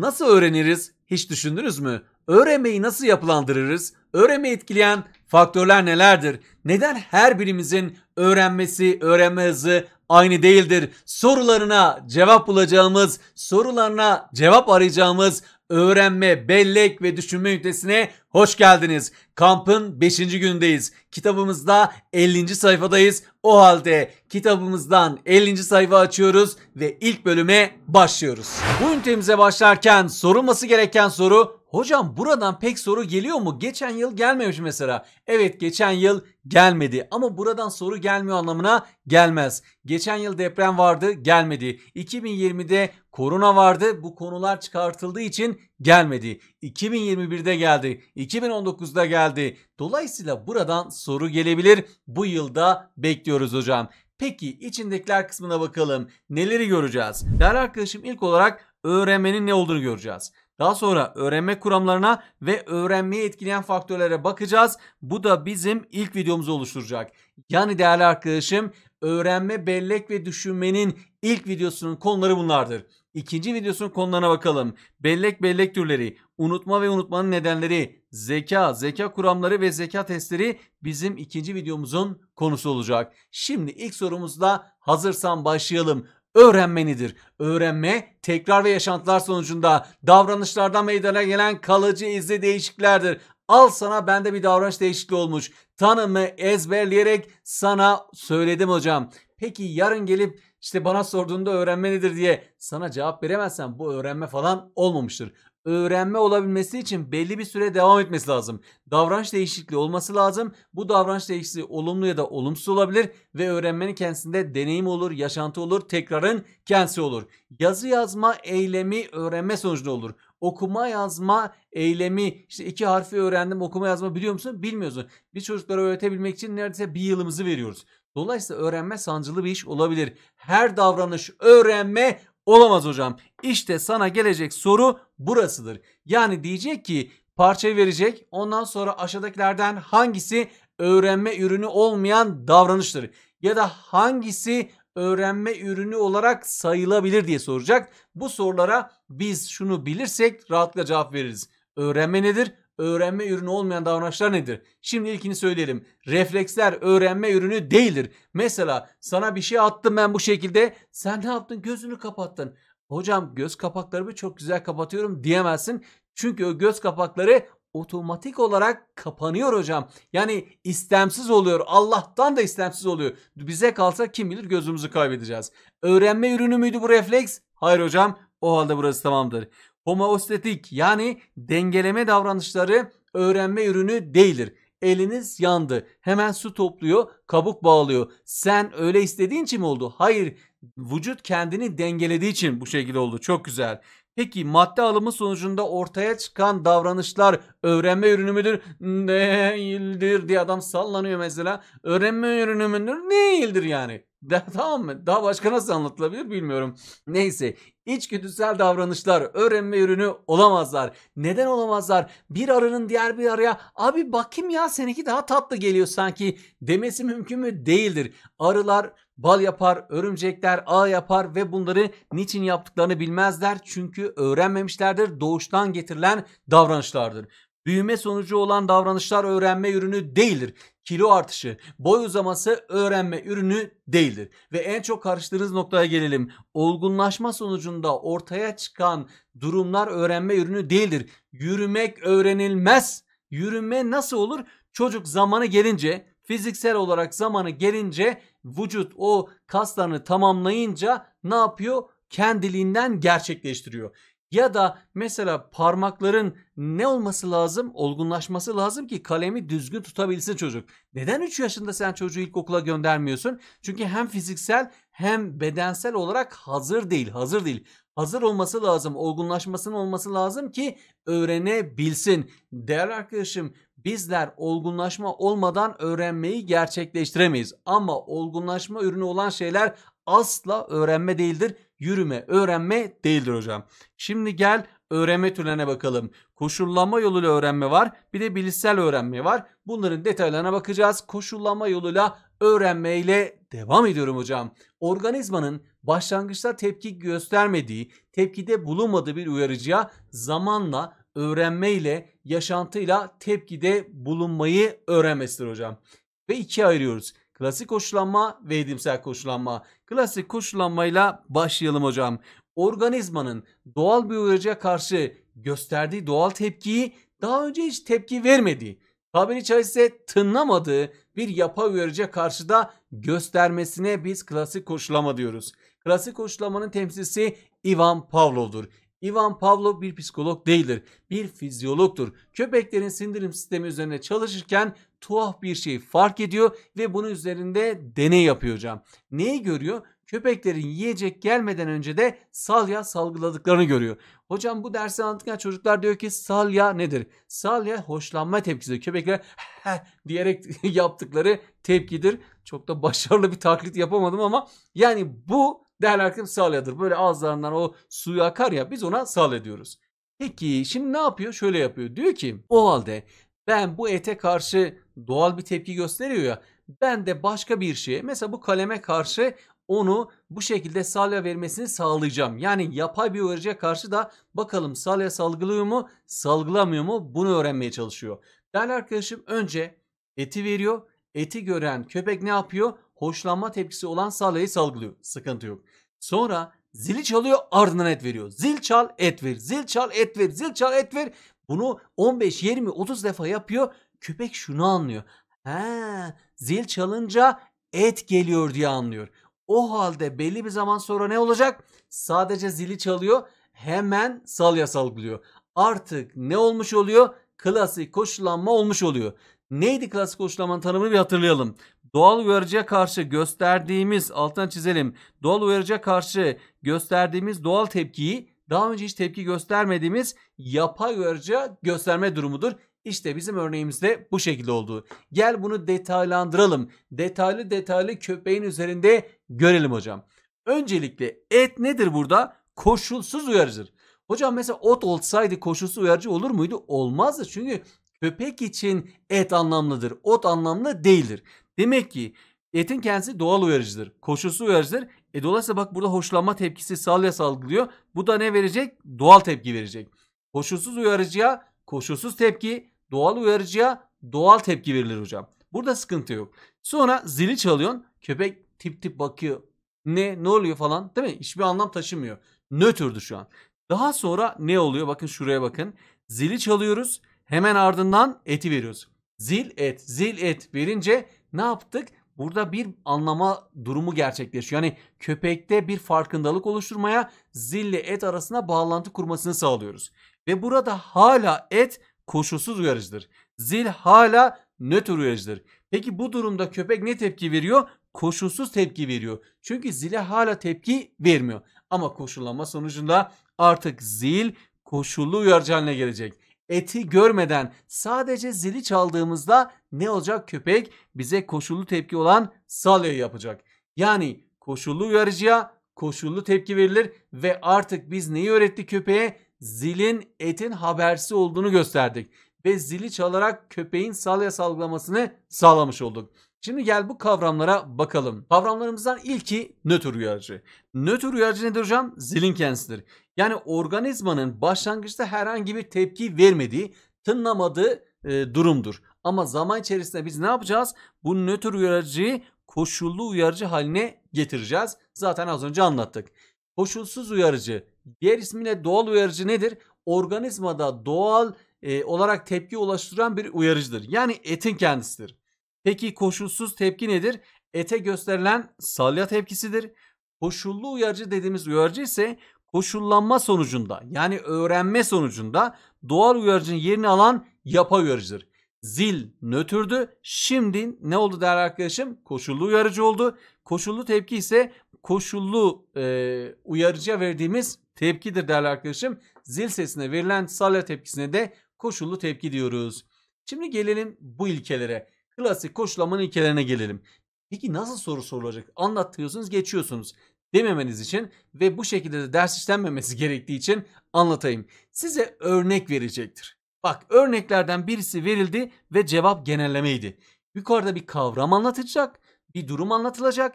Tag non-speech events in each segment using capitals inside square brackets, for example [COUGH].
Nasıl öğreniriz? Hiç düşündünüz mü? Öğrenmeyi nasıl yapılandırırız? Öğrenme etkileyen faktörler nelerdir? Neden her birimizin öğrenmesi, öğrenme hızı aynı değildir? Sorularına cevap bulacağımız, sorularına cevap arayacağımız öğrenme, bellek ve düşünme ünitesine hoş geldiniz. Kampın 5. günündeyiz. Kitabımızda 50. sayfadayız. O halde kitabımızdan 50. sayfa açıyoruz ve ilk bölüme başlıyoruz. Bu ünitemize başlarken sorulması gereken soru Hocam buradan pek soru geliyor mu? Geçen yıl gelmemiş mesela. Evet geçen yıl gelmedi ama buradan soru gelmiyor anlamına gelmez. Geçen yıl deprem vardı gelmedi. 2020'de korona vardı bu konular çıkartıldığı için gelmedi. 2021'de geldi. 2019'da geldi. Dolayısıyla buradan soru gelebilir. Bu yılda bekliyoruz hocam. Peki içindekiler kısmına bakalım. Neleri göreceğiz? Değerli arkadaşım ilk olarak öğrenmenin ne olduğunu göreceğiz. Daha sonra öğrenme kuramlarına ve öğrenmeyi etkileyen faktörlere bakacağız. Bu da bizim ilk videomuzu oluşturacak. Yani değerli arkadaşım öğrenme, bellek ve düşünmenin ilk videosunun konuları bunlardır. İkinci videosunun konularına bakalım. Bellek bellek türleri, unutma ve unutmanın nedenleri, zeka, zeka kuramları ve zeka testleri bizim ikinci videomuzun konusu olacak. Şimdi ilk sorumuzda hazırsan başlayalım öğrenmenidir. Öğrenme, tekrar ve yaşantılar sonucunda davranışlardan meydana gelen kalıcı izli değişiklerdir. Al sana bende bir davranış değişikliği olmuş. Tanımı ezberleyerek sana söyledim hocam. Peki yarın gelip işte bana sorduğunda öğrenme nedir diye sana cevap veremezsen bu öğrenme falan olmamıştır öğrenme olabilmesi için belli bir süre devam etmesi lazım. Davranış değişikliği olması lazım. Bu davranış değişikliği olumlu ya da olumsuz olabilir ve öğrenmenin kendisinde deneyim olur, yaşantı olur, tekrarın kendisi olur. Yazı yazma eylemi öğrenme sonucunda olur okuma yazma eylemi işte iki harfi öğrendim okuma yazma biliyor musun? Bilmiyorsun. Biz çocuklara öğretebilmek için neredeyse bir yılımızı veriyoruz. Dolayısıyla öğrenme sancılı bir iş olabilir. Her davranış öğrenme Olamaz hocam. İşte sana gelecek soru burasıdır. Yani diyecek ki parça verecek. Ondan sonra aşağıdakilerden hangisi öğrenme ürünü olmayan davranıştır? Ya da hangisi öğrenme ürünü olarak sayılabilir diye soracak. Bu sorulara biz şunu bilirsek rahatlıkla cevap veririz. Öğrenme nedir? öğrenme ürünü olmayan davranışlar nedir? Şimdi ilkini söyleyelim. Refleksler öğrenme ürünü değildir. Mesela sana bir şey attım ben bu şekilde. Sen ne yaptın? Gözünü kapattın. Hocam göz kapaklarımı çok güzel kapatıyorum diyemezsin. Çünkü o göz kapakları otomatik olarak kapanıyor hocam. Yani istemsiz oluyor. Allah'tan da istemsiz oluyor. Bize kalsa kim bilir gözümüzü kaybedeceğiz. Öğrenme ürünü müydü bu refleks? Hayır hocam. O halde burası tamamdır homostetik yani dengeleme davranışları öğrenme ürünü değildir. Eliniz yandı. Hemen su topluyor, kabuk bağlıyor. Sen öyle istediğin için mi oldu? Hayır. Vücut kendini dengelediği için bu şekilde oldu. Çok güzel. Peki madde alımı sonucunda ortaya çıkan davranışlar öğrenme ürünü müdür? Değildir diye adam sallanıyor mesela. Öğrenme ürünü müdür? Değildir yani. [LAUGHS] Da, tamam mı? Daha başka nasıl anlatılabilir bilmiyorum. Neyse içgüdüsel davranışlar öğrenme ürünü olamazlar. Neden olamazlar? Bir arının diğer bir araya abi bakayım ya seninki daha tatlı geliyor sanki demesi mümkün mü? Değildir. Arılar bal yapar, örümcekler ağ yapar ve bunları niçin yaptıklarını bilmezler. Çünkü öğrenmemişlerdir. Doğuştan getirilen davranışlardır. Büyüme sonucu olan davranışlar öğrenme ürünü değildir. Kilo artışı, boy uzaması öğrenme ürünü değildir. Ve en çok karıştığınız noktaya gelelim. Olgunlaşma sonucunda ortaya çıkan durumlar öğrenme ürünü değildir. Yürümek öğrenilmez. Yürüme nasıl olur? Çocuk zamanı gelince, fiziksel olarak zamanı gelince vücut o kaslarını tamamlayınca ne yapıyor? Kendiliğinden gerçekleştiriyor. Ya da mesela parmakların ne olması lazım? Olgunlaşması lazım ki kalemi düzgün tutabilsin çocuk. Neden 3 yaşında sen çocuğu ilkokula göndermiyorsun? Çünkü hem fiziksel hem bedensel olarak hazır değil. Hazır değil. Hazır olması lazım, olgunlaşmasının olması lazım ki öğrenebilsin. Değerli arkadaşım bizler olgunlaşma olmadan öğrenmeyi gerçekleştiremeyiz. Ama olgunlaşma ürünü olan şeyler asla öğrenme değildir yürüme, öğrenme değildir hocam. Şimdi gel öğrenme türlerine bakalım. Koşullama yoluyla öğrenme var. Bir de bilişsel öğrenme var. Bunların detaylarına bakacağız. Koşullama yoluyla öğrenmeyle devam ediyorum hocam. Organizmanın başlangıçta tepki göstermediği, tepkide bulunmadığı bir uyarıcıya zamanla öğrenmeyle, yaşantıyla tepkide bulunmayı öğrenmesidir hocam. Ve ikiye ayırıyoruz. Klasik koşullanma ve edimsel koşullanma. Klasik hoşlanmayla başlayalım hocam. Organizmanın doğal bir uyarıcıya karşı gösterdiği doğal tepkiyi daha önce hiç tepki vermediği, tabiri caizse tınlamadığı bir yapa uyarıcıya karşı da göstermesine biz klasik koşulama diyoruz. Klasik koşulamanın temsilcisi Ivan Pavlov'dur. Ivan Pavlov bir psikolog değildir. Bir fizyologdur. Köpeklerin sindirim sistemi üzerine çalışırken tuhaf bir şey fark ediyor ve bunun üzerinde deney yapıyor hocam. Neyi görüyor? köpeklerin yiyecek gelmeden önce de salya salgıladıklarını görüyor. Hocam bu dersi anlatırken çocuklar diyor ki salya nedir? Salya hoşlanma tepkisi Köpekler diyerek [LAUGHS] yaptıkları tepkidir. Çok da başarılı bir taklit yapamadım ama yani bu Değerli arkadaşım salyadır. Böyle ağızlarından o suyu akar ya biz ona salya diyoruz. Peki şimdi ne yapıyor? Şöyle yapıyor. Diyor ki o halde ben bu ete karşı doğal bir tepki gösteriyor ya. Ben de başka bir şeye mesela bu kaleme karşı onu bu şekilde salya vermesini sağlayacağım. Yani yapay bir uyarıcıya karşı da bakalım salya salgılıyor mu salgılamıyor mu bunu öğrenmeye çalışıyor. Değerli arkadaşım önce eti veriyor Eti gören köpek ne yapıyor? Hoşlanma tepkisi olan salyayı salgılıyor. Sıkıntı yok. Sonra zili çalıyor ardından et veriyor. Zil çal et ver. Zil çal et ver. Zil çal et ver. Bunu 15, 20, 30 defa yapıyor. Köpek şunu anlıyor. He, zil çalınca et geliyor diye anlıyor. O halde belli bir zaman sonra ne olacak? Sadece zili çalıyor hemen salya salgılıyor. Artık ne olmuş oluyor? Klasik koşullanma olmuş oluyor. Neydi klasik oluşlamanın tanımını bir hatırlayalım. Doğal uyarıcıya karşı gösterdiğimiz, altına çizelim. Doğal uyarıcıya karşı gösterdiğimiz doğal tepkiyi daha önce hiç tepki göstermediğimiz yapay uyarıcıya gösterme durumudur. İşte bizim örneğimizde bu şekilde oldu. Gel bunu detaylandıralım. Detaylı detaylı köpeğin üzerinde görelim hocam. Öncelikle et nedir burada? Koşulsuz uyarıcıdır. Hocam mesela ot olsaydı koşulsuz uyarıcı olur muydu? Olmazdı çünkü Köpek için et anlamlıdır. Ot anlamlı değildir. Demek ki etin kendisi doğal uyarıcıdır. Koşulsuz uyarıcıdır. E dolayısıyla bak burada hoşlanma tepkisi salya salgılıyor. Bu da ne verecek? Doğal tepki verecek. Koşulsuz uyarıcıya koşulsuz tepki, doğal uyarıcıya doğal tepki verilir hocam. Burada sıkıntı yok. Sonra zili çalıyorsun. Köpek tip tip bakıyor. Ne ne oluyor falan değil mi? Hiçbir anlam taşımıyor. Nötrdü şu an. Daha sonra ne oluyor? Bakın şuraya bakın. Zili çalıyoruz. Hemen ardından eti veriyoruz. Zil et, zil et verince ne yaptık? Burada bir anlama durumu gerçekleşiyor. Yani köpekte bir farkındalık oluşturmaya zille et arasında bağlantı kurmasını sağlıyoruz. Ve burada hala et koşulsuz uyarıcıdır. Zil hala nötr uyarıcıdır. Peki bu durumda köpek ne tepki veriyor? Koşulsuz tepki veriyor. Çünkü zile hala tepki vermiyor. Ama koşullanma sonucunda artık zil koşullu uyarıcı haline gelecek eti görmeden sadece zili çaldığımızda ne olacak köpek? Bize koşullu tepki olan salya yapacak. Yani koşullu uyarıcıya koşullu tepki verilir ve artık biz neyi öğrettik köpeğe? Zilin etin habersi olduğunu gösterdik ve zili çalarak köpeğin salya salgılamasını sağlamış olduk. Şimdi gel bu kavramlara bakalım. Kavramlarımızdan ilki nötr uyarıcı. Nötr uyarıcı nedir hocam? Zelinkiens'tir. Yani organizmanın başlangıçta herhangi bir tepki vermediği, tınlamadığı e, durumdur. Ama zaman içerisinde biz ne yapacağız? Bu nötr uyarıcıyı koşullu uyarıcı haline getireceğiz. Zaten az önce anlattık. Koşulsuz uyarıcı, diğer ismiyle doğal uyarıcı nedir? Organizmada doğal e, olarak tepki ulaştıran bir uyarıcıdır. Yani etin kendisidir. Peki koşulsuz tepki nedir? Ete gösterilen salya tepkisidir. Koşullu uyarıcı dediğimiz uyarıcı ise koşullanma sonucunda yani öğrenme sonucunda doğal uyarıcının yerini alan yapay uyarıcıdır. Zil nötrdü. Şimdi ne oldu değerli arkadaşım? Koşullu uyarıcı oldu. Koşullu tepki ise koşullu e, uyarıcıya verdiğimiz tepkidir değerli arkadaşım. Zil sesine verilen salya tepkisine de koşullu tepki diyoruz. Şimdi gelelim bu ilkelere klasik koşullama ilkelerine gelelim. Peki nasıl soru sorulacak? Anlatıyorsunuz geçiyorsunuz dememeniz için ve bu şekilde de ders işlenmemesi [LAUGHS] gerektiği için anlatayım. Size örnek verecektir. Bak örneklerden birisi verildi ve cevap genellemeydi. Yukarıda bir kavram anlatacak, bir durum anlatılacak.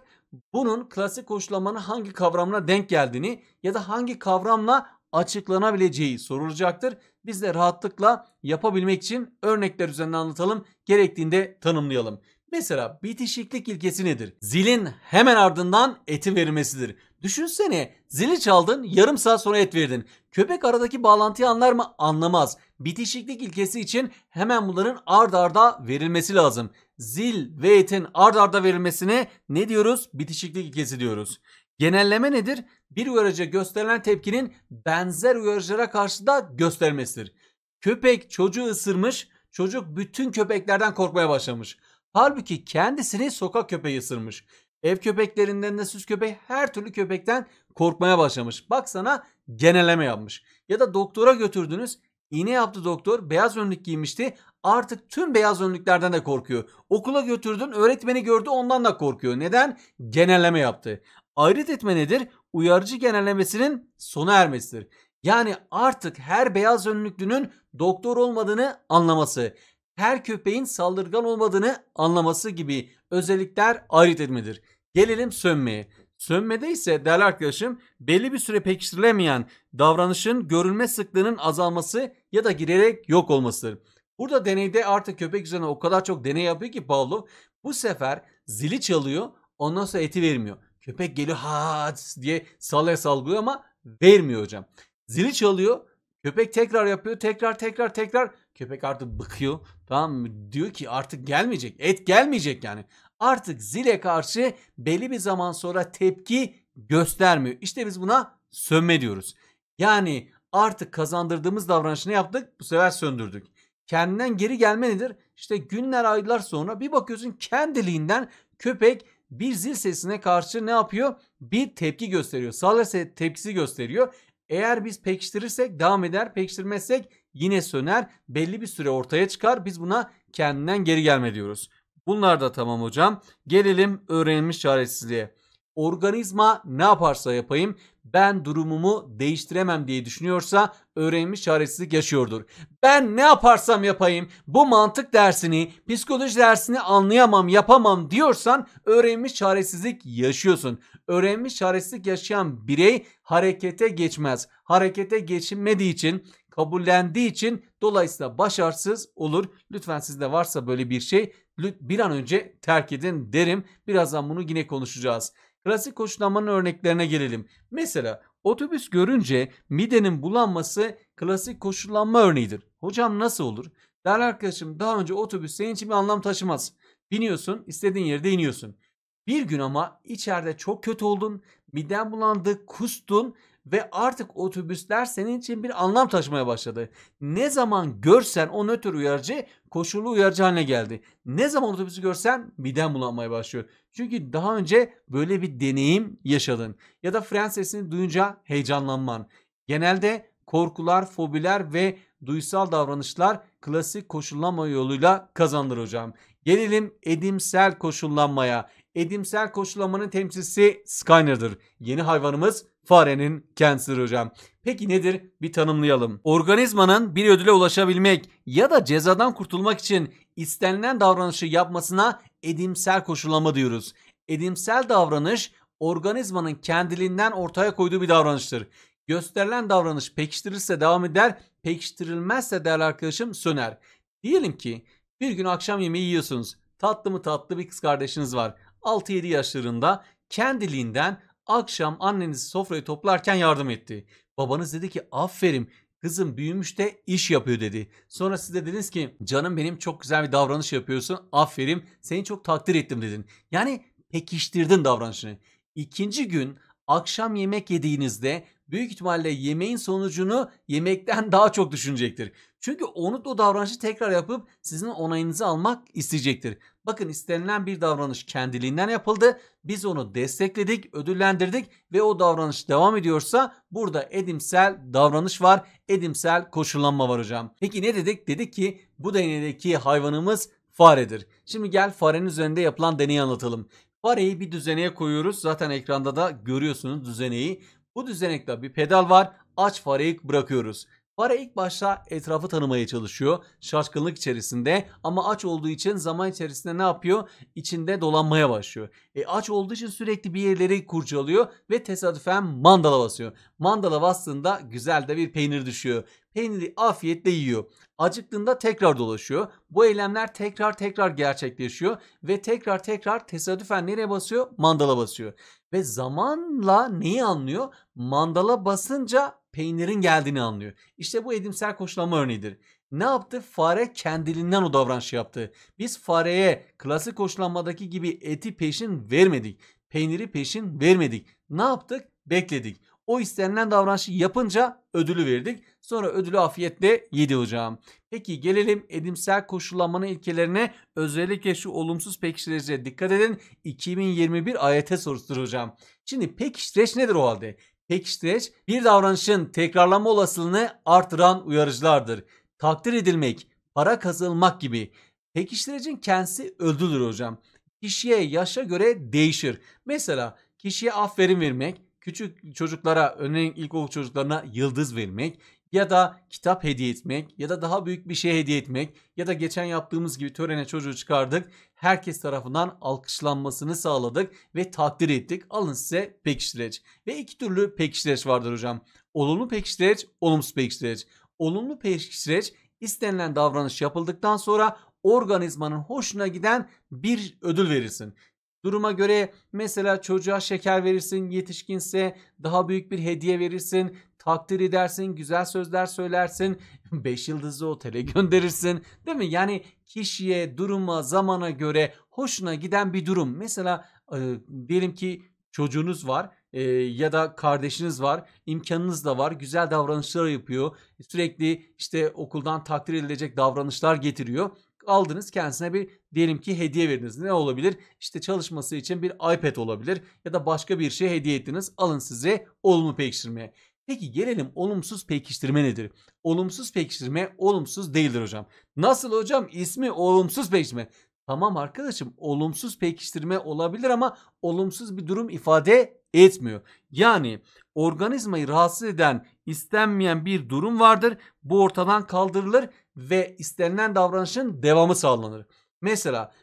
Bunun klasik koşullanmanın hangi kavramına denk geldiğini ya da hangi kavramla açıklanabileceği sorulacaktır. Biz de rahatlıkla yapabilmek için örnekler üzerinden anlatalım, gerektiğinde tanımlayalım. Mesela bitişiklik ilkesi nedir? Zilin hemen ardından eti verilmesidir. Düşünsene zili çaldın yarım saat sonra et verdin. Köpek aradaki bağlantıyı anlar mı? Anlamaz. Bitişiklik ilkesi için hemen bunların ard arda verilmesi lazım. Zil ve etin ard arda verilmesine ne diyoruz? Bitişiklik ilkesi diyoruz. Genelleme nedir? Bir uyarıcı gösterilen tepkinin benzer uyarıcılara karşı da göstermesidir. Köpek çocuğu ısırmış, çocuk bütün köpeklerden korkmaya başlamış. Halbuki kendisini sokak köpeği ısırmış. Ev köpeklerinden de süs köpeği her türlü köpekten korkmaya başlamış. Baksana sana genelleme yapmış. Ya da doktora götürdünüz. İğne yaptı doktor. Beyaz önlük giymişti. Artık tüm beyaz önlüklerden de korkuyor. Okula götürdün öğretmeni gördü ondan da korkuyor. Neden? Genelleme yaptı. Ayrıt etme nedir? Uyarıcı genellemesinin sona ermesidir. Yani artık her beyaz önlüklünün doktor olmadığını anlaması, her köpeğin saldırgan olmadığını anlaması gibi özellikler ayrıt etmedir. Gelelim sönmeye. Sönmede ise değerli arkadaşım belli bir süre pekiştirilemeyen davranışın görülme sıklığının azalması ya da girerek yok olmasıdır. Burada deneyde artık köpek üzerine o kadar çok deney yapıyor ki Pavlov bu sefer zili çalıyor ondan sonra eti vermiyor. Köpek geliyor ha diye sallaya salgılıyor ama vermiyor hocam. Zili çalıyor. Köpek tekrar yapıyor. Tekrar tekrar tekrar. Köpek artık bıkıyor. Tamam mı? Diyor ki artık gelmeyecek. Et gelmeyecek yani. Artık zile karşı belli bir zaman sonra tepki göstermiyor. İşte biz buna sönme diyoruz. Yani artık kazandırdığımız davranışını yaptık. Bu sefer söndürdük. Kendinden geri gelme nedir? İşte günler aylar sonra bir bakıyorsun kendiliğinden köpek bir zil sesine karşı ne yapıyor? Bir tepki gösteriyor. Sağlarsa tepkisi gösteriyor. Eğer biz pekiştirirsek devam eder, pekiştirmezsek yine söner. Belli bir süre ortaya çıkar. Biz buna kendinden geri gelme diyoruz. Bunlar da tamam hocam. Gelelim öğrenilmiş çaresizliğe organizma ne yaparsa yapayım ben durumumu değiştiremem diye düşünüyorsa öğrenmiş çaresizlik yaşıyordur. Ben ne yaparsam yapayım bu mantık dersini, psikoloji dersini anlayamam, yapamam diyorsan öğrenmiş çaresizlik yaşıyorsun. Öğrenmiş çaresizlik yaşayan birey harekete geçmez. Harekete geçinmediği için kabullendiği için dolayısıyla başarısız olur. Lütfen sizde varsa böyle bir şey bir an önce terk edin derim. Birazdan bunu yine konuşacağız. Klasik hoşlanmanın örneklerine gelelim. Mesela otobüs görünce midenin bulanması klasik koşullanma örneğidir. Hocam nasıl olur? Der arkadaşım daha önce otobüs senin için bir anlam taşımaz. Biniyorsun istediğin yerde iniyorsun. Bir gün ama içeride çok kötü oldun, miden bulandı, kustun ve artık otobüsler senin için bir anlam taşımaya başladı. Ne zaman görsen o nötr uyarıcı koşullu uyarıcı haline geldi. Ne zaman otobüsü görsen miden bulanmaya başlıyor. Çünkü daha önce böyle bir deneyim yaşadın. Ya da fren sesini duyunca heyecanlanman. Genelde korkular, fobiler ve duysal davranışlar klasik koşullanma yoluyla kazandır hocam. Gelelim edimsel koşullanmaya. Edimsel koşullanmanın temsilcisi Skinner'dır. Yeni hayvanımız farenin cancer hocam. Peki nedir? Bir tanımlayalım. Organizmanın bir ödüle ulaşabilmek ya da cezadan kurtulmak için istenilen davranışı yapmasına edimsel koşullama diyoruz. Edimsel davranış organizmanın kendiliğinden ortaya koyduğu bir davranıştır. Gösterilen davranış pekiştirirse devam eder, pekiştirilmezse değerli arkadaşım söner. Diyelim ki bir gün akşam yemeği yiyorsunuz. Tatlı mı tatlı bir kız kardeşiniz var. 6-7 yaşlarında kendiliğinden akşam anneniz sofrayı toplarken yardım etti. Babanız dedi ki aferin kızım büyümüş de iş yapıyor dedi. Sonra siz de dediniz ki canım benim çok güzel bir davranış yapıyorsun aferin seni çok takdir ettim dedin. Yani pekiştirdin davranışını. İkinci gün akşam yemek yediğinizde büyük ihtimalle yemeğin sonucunu yemekten daha çok düşünecektir. Çünkü unut, o davranışı tekrar yapıp sizin onayınızı almak isteyecektir. Bakın istenilen bir davranış kendiliğinden yapıldı. Biz onu destekledik, ödüllendirdik ve o davranış devam ediyorsa burada edimsel davranış var, edimsel koşullanma var hocam. Peki ne dedik? Dedik ki bu deneydeki hayvanımız faredir. Şimdi gel farenin üzerinde yapılan deneyi anlatalım. Fareyi bir düzeneye koyuyoruz. Zaten ekranda da görüyorsunuz düzeneyi. Bu düzenekte bir pedal var. Aç fareyi bırakıyoruz. Para ilk başta etrafı tanımaya çalışıyor. Şaşkınlık içerisinde ama aç olduğu için zaman içerisinde ne yapıyor? İçinde dolanmaya başlıyor. E aç olduğu için sürekli bir yerleri kurcalıyor ve tesadüfen mandala basıyor. Mandala bastığında güzel de bir peynir düşüyor. Peyniri afiyetle yiyor. Acıktığında tekrar dolaşıyor. Bu eylemler tekrar tekrar gerçekleşiyor ve tekrar tekrar tesadüfen nereye basıyor? Mandala basıyor. Ve zamanla neyi anlıyor? Mandala basınca peynirin geldiğini anlıyor. İşte bu edimsel koşullama örneğidir. Ne yaptı? Fare kendiliğinden o davranışı yaptı. Biz fareye klasik koşullanmadaki gibi eti peşin vermedik. Peyniri peşin vermedik. Ne yaptık? Bekledik. O istenilen davranışı yapınca ödülü verdik. Sonra ödülü afiyetle yedi hocam. Peki gelelim edimsel koşullanmanın ilkelerine. Özellikle şu olumsuz pekiştirece dikkat edin. 2021 AYT sorusudur hocam. Şimdi pekiştireç nedir o halde? pekiştireç bir davranışın tekrarlama olasılığını artıran uyarıcılardır. Takdir edilmek, para kazanılmak gibi. Pekiştirecin kendisi ödüldür hocam. Kişiye yaşa göre değişir. Mesela kişiye aferin vermek, küçük çocuklara, örneğin ilkokul çocuklarına yıldız vermek ya da kitap hediye etmek ya da daha büyük bir şey hediye etmek ya da geçen yaptığımız gibi törene çocuğu çıkardık. Herkes tarafından alkışlanmasını sağladık ve takdir ettik. Alın size pekiştireç. Ve iki türlü pekiştireç vardır hocam. Olumlu pekiştireç, olumsuz pekiştireç. Olumlu pekiştireç istenilen davranış yapıldıktan sonra organizmanın hoşuna giden bir ödül verirsin. Duruma göre mesela çocuğa şeker verirsin, yetişkinse daha büyük bir hediye verirsin, takdir edersin, güzel sözler söylersin, 5 [LAUGHS] yıldızlı otele [LAUGHS] gönderirsin değil mi? Yani kişiye, duruma, zamana göre hoşuna giden bir durum. Mesela e, diyelim ki çocuğunuz var e, ya da kardeşiniz var, imkanınız da var, güzel davranışlar yapıyor. Sürekli işte okuldan takdir edilecek davranışlar getiriyor aldınız kendisine bir diyelim ki hediye verdiniz. Ne olabilir? İşte çalışması için bir iPad olabilir ya da başka bir şey hediye ettiniz. Alın size olumlu pekiştirmeye. Peki gelelim olumsuz pekiştirme nedir? Olumsuz pekiştirme olumsuz değildir hocam. Nasıl hocam? İsmi olumsuz pekiştirme. Tamam arkadaşım olumsuz pekiştirme olabilir ama olumsuz bir durum ifade etmiyor. Yani organizmayı rahatsız eden istenmeyen bir durum vardır. Bu ortadan kaldırılır ve istenilen davranışın devamı sağlanır. Mesela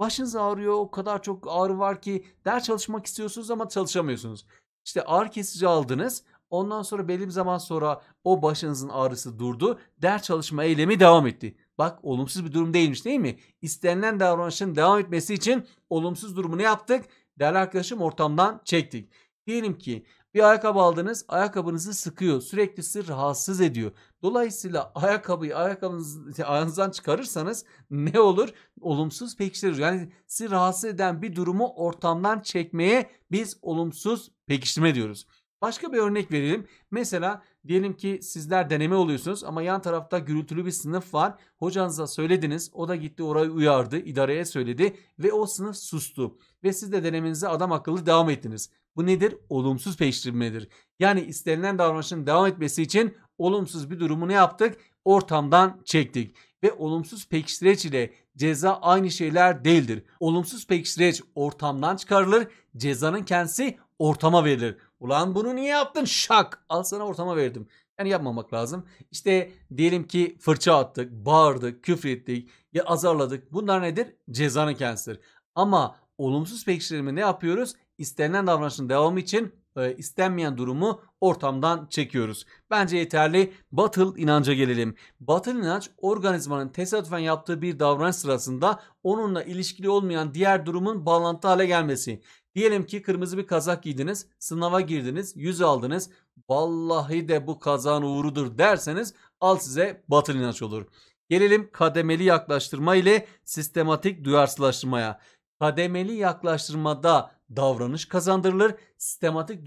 başınız ağrıyor o kadar çok ağrı var ki ders çalışmak istiyorsunuz ama çalışamıyorsunuz. İşte ağrı kesici aldınız Ondan sonra belli bir zaman sonra o başınızın ağrısı durdu. Ders çalışma eylemi devam etti. Bak olumsuz bir durum değilmiş değil mi? İstenilen davranışın devam etmesi için olumsuz durumu ne yaptık? Değerli arkadaşım ortamdan çektik. Diyelim ki bir ayakkabı aldınız, ayakkabınızı sıkıyor. Sürekli sizi rahatsız ediyor. Dolayısıyla ayakkabıyı ayakkabınız, ayağınızdan [LAUGHS] çıkarırsanız ne olur? Olumsuz pekiştirir. Yani sizi rahatsız eden bir durumu ortamdan çekmeye biz olumsuz pekiştirme diyoruz. Başka bir örnek verelim. Mesela diyelim ki sizler deneme oluyorsunuz ama yan tarafta gürültülü bir sınıf var. Hocanıza söylediniz. O da gitti orayı uyardı, idareye söyledi ve o sınıf sustu. Ve siz de denemenize adam akıllı devam ettiniz. Bu nedir? Olumsuz pekiştirmedir. Yani istenilen davranışın devam etmesi için olumsuz bir durumu ne yaptık? Ortamdan çektik. Ve olumsuz pekiştireç ile ceza aynı şeyler değildir. Olumsuz pekiştireç ortamdan çıkarılır. Cezanın kendisi ortama verilir. Ulan bunu niye yaptın şak? Al sana ortama verdim. Yani yapmamak lazım. İşte diyelim ki fırça attık, bağırdık, küfür ettik, ya azarladık. Bunlar nedir? Cezanın kendisidir. Ama olumsuz pekiştirme ne yapıyoruz? İstenilen davranışın devamı için e, istenmeyen durumu ortamdan çekiyoruz. Bence yeterli. Batıl inanca gelelim. Batıl inanç organizmanın tesadüfen yaptığı bir davranış sırasında onunla ilişkili olmayan diğer durumun bağlantı hale gelmesi. Diyelim ki kırmızı bir kazak giydiniz, sınava girdiniz, yüz aldınız. Vallahi de bu kazan uğrudur derseniz al size batıl inanç olur. Gelelim kademeli yaklaştırma ile sistematik duyarsızlaştırmaya. Kademeli yaklaştırmada davranış kazandırılır. Sistematik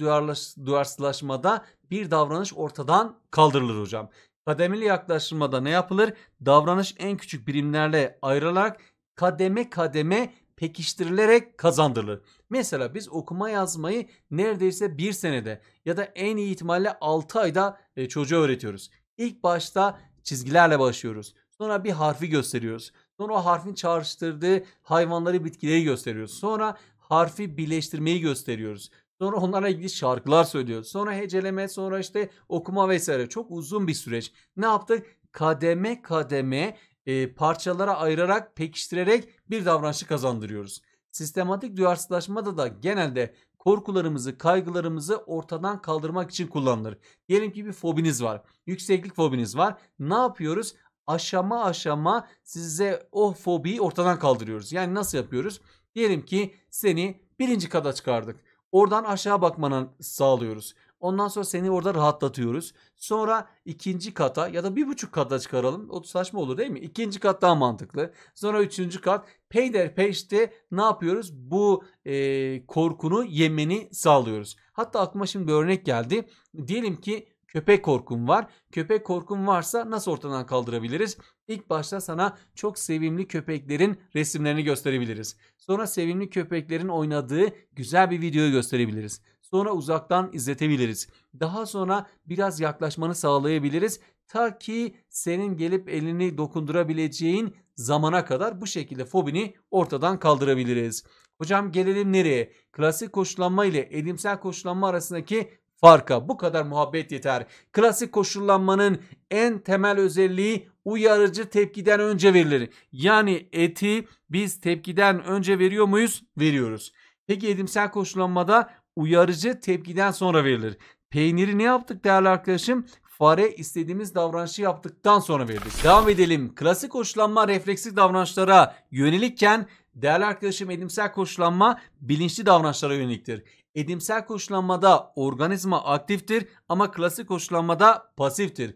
duyarsızlaşmada bir davranış ortadan kaldırılır hocam. Kademeli yaklaştırmada ne yapılır? Davranış en küçük birimlerle ayrılarak kademe kademe pekiştirilerek kazandırılır. Mesela biz okuma yazmayı neredeyse bir senede ya da en iyi ihtimalle 6 ayda e, çocuğa öğretiyoruz. İlk başta çizgilerle başlıyoruz. Sonra bir harfi gösteriyoruz. Sonra o harfin çağrıştırdığı hayvanları, bitkileri gösteriyoruz. Sonra harfi birleştirmeyi gösteriyoruz. Sonra onlara ilgili şarkılar söylüyoruz. Sonra heceleme, sonra işte okuma vesaire. Çok uzun bir süreç. Ne yaptık? Kademe kademe e, parçalara ayırarak, pekiştirerek bir davranışı kazandırıyoruz. Sistematik duyarsızlaşma da da genelde korkularımızı, kaygılarımızı ortadan kaldırmak için kullanılır. Diyelim ki bir fobiniz var. Yükseklik fobiniz var. Ne yapıyoruz? Aşama aşama size o fobiyi ortadan kaldırıyoruz. Yani nasıl yapıyoruz? Diyelim ki seni birinci kata çıkardık. Oradan aşağı bakmanı sağlıyoruz. Ondan sonra seni orada rahatlatıyoruz. Sonra ikinci kata ya da bir buçuk kata çıkaralım. O saçma olur değil mi? İkinci kat daha mantıklı. Sonra üçüncü kat. Peyderpey işte ne yapıyoruz? Bu e, korkunu yemeni sağlıyoruz. Hatta aklıma şimdi bir örnek geldi. Diyelim ki köpek korkun var. Köpek korkun varsa nasıl ortadan kaldırabiliriz? İlk başta sana çok sevimli köpeklerin resimlerini gösterebiliriz. Sonra sevimli köpeklerin oynadığı güzel bir videoyu gösterebiliriz. Sonra uzaktan izletebiliriz. Daha sonra biraz yaklaşmanı sağlayabiliriz ta ki senin gelip elini dokundurabileceğin zamana kadar bu şekilde fobini ortadan kaldırabiliriz. Hocam gelelim nereye? Klasik koşullanma ile edimsel koşullanma arasındaki farka bu kadar muhabbet yeter. Klasik koşullanmanın en temel özelliği uyarıcı tepkiden önce verilir. Yani eti biz tepkiden önce veriyor muyuz? Veriyoruz. Peki edimsel koşullanmada uyarıcı tepkiden sonra verilir. Peyniri ne yaptık değerli arkadaşım? Fare istediğimiz davranışı yaptıktan sonra verdik. Devam edelim. Klasik hoşlanma refleksik davranışlara yönelikken değerli arkadaşım edimsel koşullanma bilinçli davranışlara yöneliktir. Edimsel koşullanmada organizma aktiftir ama klasik koşullanmada pasiftir.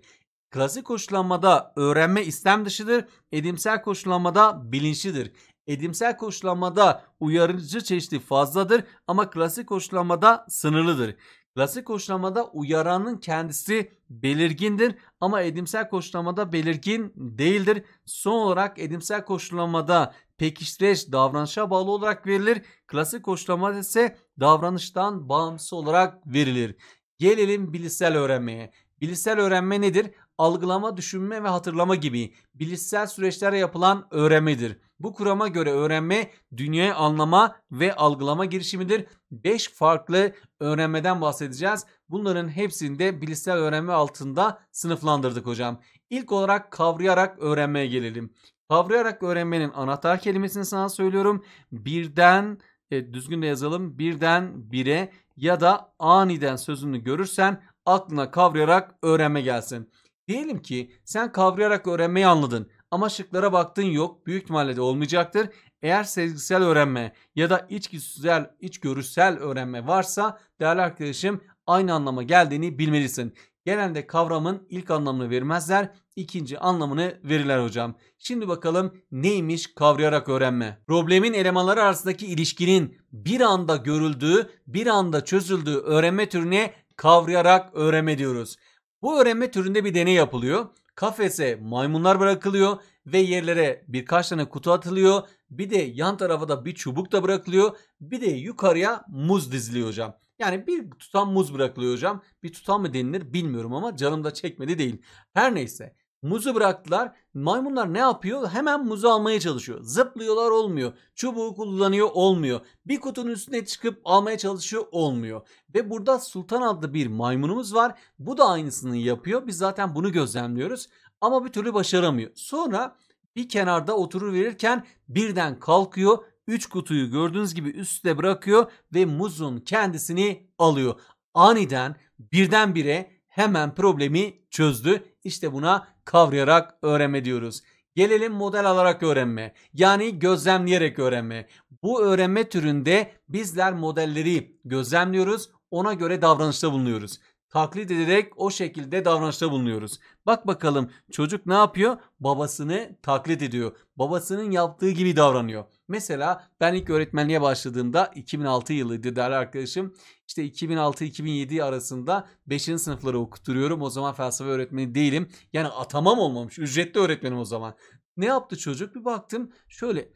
Klasik koşullanmada öğrenme istem dışıdır, edimsel koşullanmada bilinçlidir. Edimsel koşullamada uyarıcı çeşidi fazladır ama klasik koşullamada sınırlıdır. Klasik koşullamada uyaranın kendisi belirgindir ama edimsel koşullamada belirgin değildir. Son olarak edimsel koşullamada pekiştireç davranışa bağlı olarak verilir. Klasik koşullamada ise davranıştan bağımsız olarak verilir. Gelelim bilişsel öğrenmeye. Bilişsel öğrenme nedir? algılama, düşünme ve hatırlama gibi bilişsel süreçlere yapılan öğrenmedir. Bu kurama göre öğrenme dünyayı anlama ve algılama girişimidir. 5 farklı öğrenmeden bahsedeceğiz. Bunların hepsini de bilişsel öğrenme altında sınıflandırdık hocam. İlk olarak kavrayarak öğrenmeye gelelim. Kavrayarak öğrenmenin anahtar kelimesini sana söylüyorum. Birden evet, düzgün de yazalım. Birden bire ya da aniden sözünü görürsen aklına kavrayarak öğrenme gelsin. Diyelim ki sen kavrayarak öğrenmeyi anladın ama şıklara baktın yok büyük ihtimalle de olmayacaktır. Eğer sezgisel öğrenme ya da içgüdüsel, içgörüsel öğrenme varsa değerli arkadaşım aynı anlama geldiğini bilmelisin. Genelde kavramın ilk anlamını vermezler, ikinci anlamını verirler hocam. Şimdi bakalım neymiş kavrayarak öğrenme? Problemin elemanları arasındaki ilişkinin bir anda görüldüğü, bir anda çözüldüğü öğrenme türüne kavrayarak öğrenme diyoruz. Bu öğrenme türünde bir deney yapılıyor. Kafese maymunlar bırakılıyor ve yerlere birkaç tane kutu atılıyor. Bir de yan tarafa da bir çubuk da bırakılıyor. Bir de yukarıya muz diziliyor hocam. Yani bir tutam muz bırakılıyor hocam. Bir tutam mı denilir bilmiyorum ama canım da çekmedi değil. Her neyse Muzu bıraktılar. Maymunlar ne yapıyor? Hemen muzu almaya çalışıyor. Zıplıyorlar olmuyor. Çubuğu kullanıyor olmuyor. Bir kutunun üstüne çıkıp almaya çalışıyor olmuyor. Ve burada Sultan adlı bir maymunumuz var. Bu da aynısını yapıyor. Biz zaten bunu gözlemliyoruz. Ama bir türlü başaramıyor. Sonra bir kenarda oturur verirken birden kalkıyor. 3 kutuyu gördüğünüz gibi üstte bırakıyor ve muzun kendisini alıyor. Aniden birdenbire hemen problemi çözdü. İşte buna kavrayarak öğrenme diyoruz. Gelelim model alarak öğrenme. Yani gözlemleyerek öğrenme. Bu öğrenme türünde bizler modelleri gözlemliyoruz, ona göre davranışta bulunuyoruz taklit ederek o şekilde davranışta bulunuyoruz. Bak bakalım çocuk ne yapıyor? Babasını taklit ediyor. Babasının yaptığı gibi davranıyor. Mesela ben ilk öğretmenliğe başladığımda 2006 yılıydı değerli arkadaşım. İşte 2006-2007 arasında 5. sınıfları okuturuyorum. O zaman felsefe öğretmeni değilim. Yani atamam olmamış. Ücretli öğretmenim o zaman. Ne yaptı çocuk? Bir baktım şöyle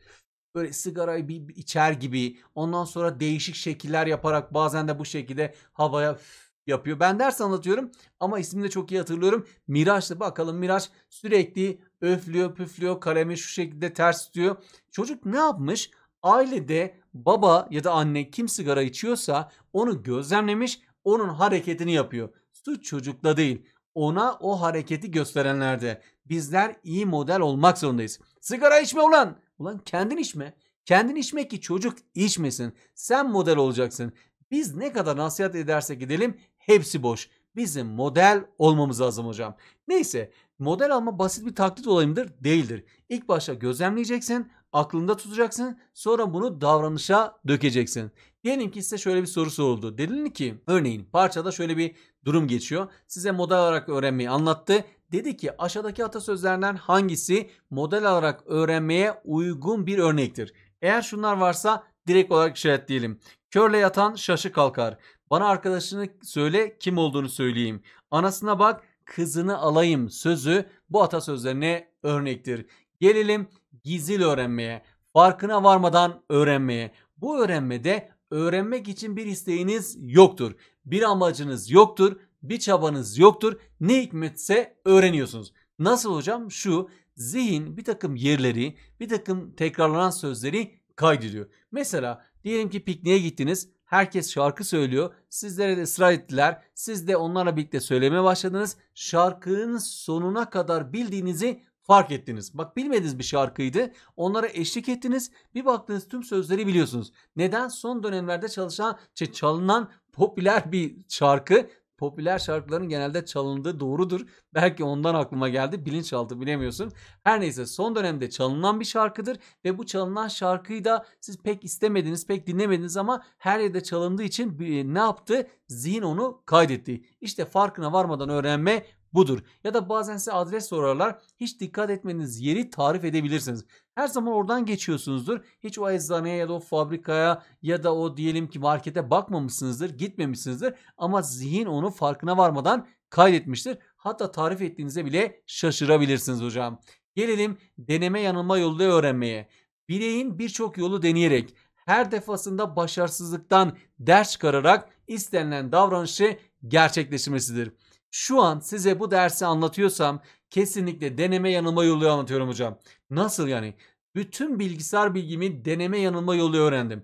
böyle sigarayı bir içer gibi ondan sonra değişik şekiller yaparak bazen de bu şekilde havaya yapıyor. Ben ders anlatıyorum ama ismini de çok iyi hatırlıyorum. Miraç'tı. Bakalım Miraç sürekli öflüyor, püflüyor, kalemi şu şekilde ters tutuyor. Çocuk ne yapmış? Ailede baba ya da anne kim sigara içiyorsa onu gözlemlemiş, onun hareketini yapıyor. Suç çocukta değil. Ona o hareketi gösterenlerde. Bizler iyi model olmak zorundayız. Sigara içme ulan. Ulan kendin içme. Kendin içme ki çocuk içmesin. Sen model olacaksın. Biz ne kadar nasihat edersek edelim Hepsi boş. Bizim model olmamız lazım hocam. Neyse model alma basit bir taklit olayımdır Değildir. İlk başta gözlemleyeceksin, aklında tutacaksın, sonra bunu davranışa dökeceksin. Diyelim ki size şöyle bir soru soruldu. Dedin ki örneğin parçada şöyle bir durum geçiyor. Size model olarak öğrenmeyi anlattı. Dedi ki aşağıdaki atasözlerinden hangisi model olarak öğrenmeye uygun bir örnektir? Eğer şunlar varsa direkt olarak işaretleyelim. Körle yatan şaşı kalkar. Bana arkadaşını söyle kim olduğunu söyleyeyim. Anasına bak kızını alayım sözü bu atasözlerine örnektir. Gelelim gizil öğrenmeye. Farkına varmadan öğrenmeye. Bu öğrenmede öğrenmek için bir isteğiniz yoktur. Bir amacınız yoktur. Bir çabanız yoktur. Ne hikmetse öğreniyorsunuz. Nasıl hocam? Şu zihin bir takım yerleri, bir takım tekrarlanan sözleri kaydediyor. Mesela diyelim ki pikniğe gittiniz. Herkes şarkı söylüyor. Sizlere de ısrar ettiler. Siz de onlarla birlikte söylemeye başladınız. Şarkının sonuna kadar bildiğinizi fark ettiniz. Bak bilmediğiniz bir şarkıydı. Onlara eşlik ettiniz. Bir baktınız tüm sözleri biliyorsunuz. Neden? Son dönemlerde çalışan, çalınan popüler bir şarkı popüler şarkıların genelde çalındığı doğrudur. Belki ondan aklıma geldi. Bilinçaltı bilemiyorsun. Her neyse son dönemde çalınan bir şarkıdır ve bu çalınan şarkıyı da siz pek istemediniz, pek dinlemediniz ama her yerde çalındığı için ne yaptı? Zihin onu kaydetti. İşte farkına varmadan öğrenme budur. Ya da bazen size adres sorarlar. Hiç dikkat etmeniz yeri tarif edebilirsiniz. Her zaman oradan geçiyorsunuzdur. Hiç o eczaneye ya da o fabrikaya ya da o diyelim ki markete bakmamışsınızdır, gitmemişsinizdir. Ama zihin onu farkına varmadan kaydetmiştir. Hatta tarif ettiğinize bile şaşırabilirsiniz hocam. Gelelim deneme yanılma yoluyla öğrenmeye. Bireyin birçok yolu deneyerek her defasında başarısızlıktan ders çıkararak istenilen davranışı gerçekleştirmesidir. Şu an size bu dersi anlatıyorsam kesinlikle deneme yanılma yolu anlatıyorum hocam. Nasıl yani? Bütün bilgisayar bilgimi deneme yanılma yolu öğrendim.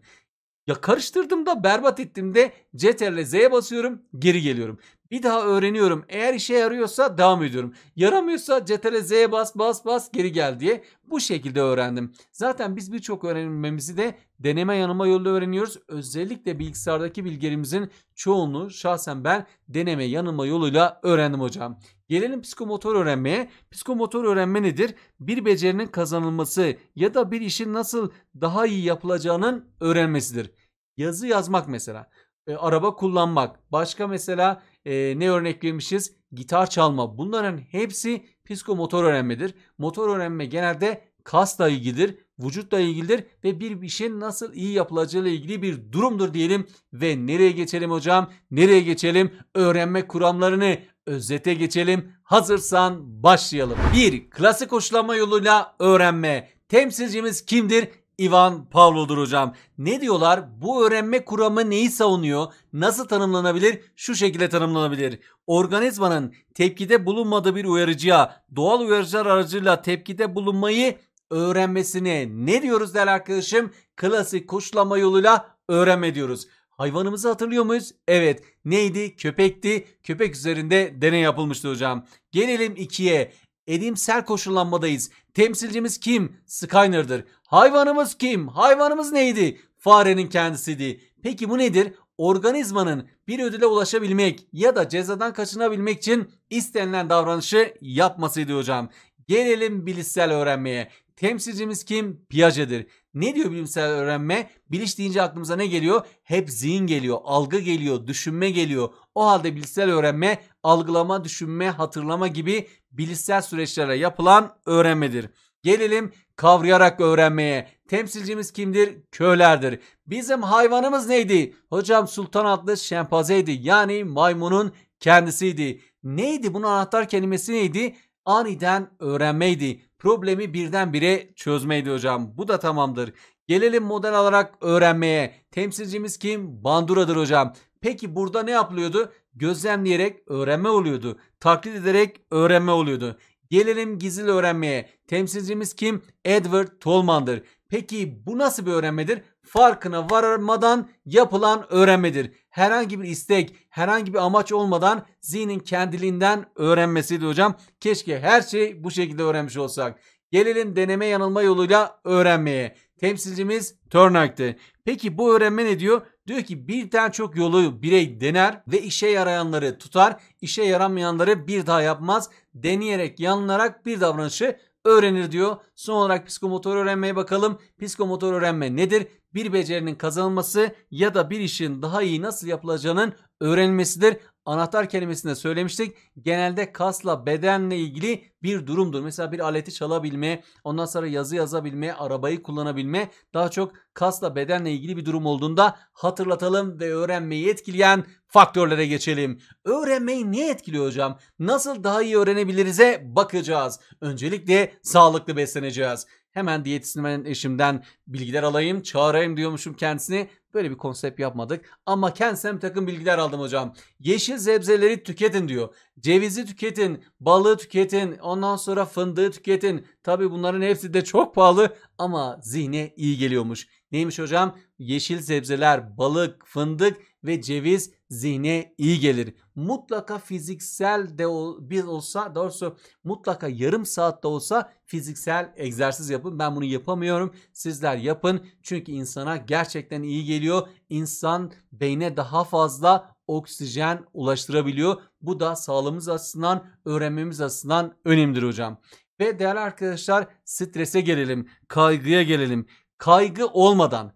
Ya karıştırdım da berbat ettim de CTRL Z'ye basıyorum geri geliyorum. Bir daha öğreniyorum. Eğer işe yarıyorsa devam ediyorum. Yaramıyorsa CTRL Z'ye bas bas bas geri gel diye bu şekilde öğrendim. Zaten biz birçok öğrenmemizi de deneme yanıma yolda öğreniyoruz. Özellikle bilgisayardaki bilgilerimizin çoğunu şahsen ben deneme yanılma yoluyla öğrendim hocam. Gelelim psikomotor öğrenmeye. Psikomotor öğrenme nedir? Bir becerinin kazanılması ya da bir işin nasıl daha iyi yapılacağının öğrenmesidir. Yazı yazmak mesela, e, araba kullanmak, başka mesela e, ne örnek vermişiz? Gitar çalma. Bunların hepsi psikomotor öğrenmedir. Motor öğrenme genelde kasla ilgilidir, vücutla ilgilidir ve bir işin nasıl iyi yapılacağıyla ilgili bir durumdur diyelim. Ve nereye geçelim hocam? Nereye geçelim? Öğrenme kuramlarını özete geçelim. Hazırsan başlayalım. 1. Klasik hoşlanma yoluyla öğrenme. Temsilcimiz kimdir? Ivan Pavlov'dur hocam. Ne diyorlar? Bu öğrenme kuramı neyi savunuyor? Nasıl tanımlanabilir? Şu şekilde tanımlanabilir. Organizmanın tepkide bulunmadığı bir uyarıcıya doğal uyarıcılar aracılığıyla tepkide bulunmayı öğrenmesine ne diyoruz değerli arkadaşım? Klasik kuşlama yoluyla öğrenme diyoruz. Hayvanımızı hatırlıyor muyuz? Evet. Neydi? Köpekti. Köpek üzerinde deney yapılmıştı hocam. Gelelim 2'ye edimsel koşullanmadayız. Temsilcimiz kim? Skyner'dır. Hayvanımız kim? Hayvanımız neydi? Farenin kendisiydi. Peki bu nedir? Organizmanın bir ödüle ulaşabilmek ya da cezadan kaçınabilmek için istenilen davranışı yapmasıydı hocam. Gelelim bilişsel öğrenmeye. Temsilcimiz kim? Piaget'dir. Ne diyor bilimsel öğrenme? Biliş deyince aklımıza ne geliyor? Hep zihin geliyor, algı geliyor, düşünme geliyor. O halde bilişsel öğrenme algılama, düşünme, hatırlama gibi bilişsel süreçlere yapılan öğrenmedir. Gelelim kavrayarak öğrenmeye. Temsilcimiz kimdir? Köylerdir. Bizim hayvanımız neydi? Hocam sultan adlı şempazeydi. Yani maymunun kendisiydi. Neydi? Bunun anahtar kelimesi neydi? Aniden öğrenmeydi. Problemi birdenbire çözmeydi hocam. Bu da tamamdır. Gelelim model alarak öğrenmeye. Temsilcimiz kim? Bandura'dır hocam. Peki burada ne yapılıyordu? Gözlemleyerek öğrenme oluyordu. Taklit ederek öğrenme oluyordu. Gelelim gizli öğrenmeye. Temsilcimiz kim? Edward Tolman'dır. Peki bu nasıl bir öğrenmedir? Farkına varmadan yapılan öğrenmedir. Herhangi bir istek, herhangi bir amaç olmadan zihnin kendiliğinden öğrenmesiydi hocam. Keşke her şeyi bu şekilde öğrenmiş olsak. Gelelim deneme yanılma yoluyla öğrenmeye. Temsilcimiz Törnak'tı. Peki bu öğrenme ne diyor? Diyor ki birden çok yolu birey dener ve işe yarayanları tutar, işe yaramayanları bir daha yapmaz. Deneyerek, yanılarak bir davranışı öğrenir diyor. Son olarak psikomotor öğrenmeye bakalım. Psikomotor öğrenme nedir? Bir becerinin kazanılması ya da bir işin daha iyi nasıl yapılacağının öğrenmesidir anahtar kelimesinde söylemiştik. Genelde kasla bedenle ilgili bir durumdur. Mesela bir aleti çalabilme, ondan sonra yazı yazabilme, arabayı kullanabilme daha çok kasla bedenle ilgili bir durum olduğunda hatırlatalım ve öğrenmeyi etkileyen faktörlere geçelim. Öğrenmeyi ne etkiliyor hocam? Nasıl daha iyi öğrenebilirize bakacağız. Öncelikle sağlıklı besleneceğiz. Hemen diyetisyen eşimden bilgiler alayım, çağırayım diyormuşum kendisini. Böyle bir konsept yapmadık. Ama kendisine bir takım bilgiler aldım hocam. Yeşil sebzeleri tüketin diyor. Cevizi tüketin, balığı tüketin, ondan sonra fındığı tüketin. Tabi bunların hepsi de çok pahalı ama zihne iyi geliyormuş. Neymiş hocam? Yeşil sebzeler, balık, fındık ve ceviz zihne iyi gelir. Mutlaka fiziksel de ol, bir olsa doğrusu mutlaka yarım saat de olsa fiziksel egzersiz yapın. Ben bunu yapamıyorum. Sizler yapın. Çünkü insana gerçekten iyi geliyor. İnsan beyne daha fazla oksijen ulaştırabiliyor. Bu da sağlığımız açısından, öğrenmemiz açısından önemlidir hocam. Ve değerli arkadaşlar strese gelelim, kaygıya gelelim. Kaygı olmadan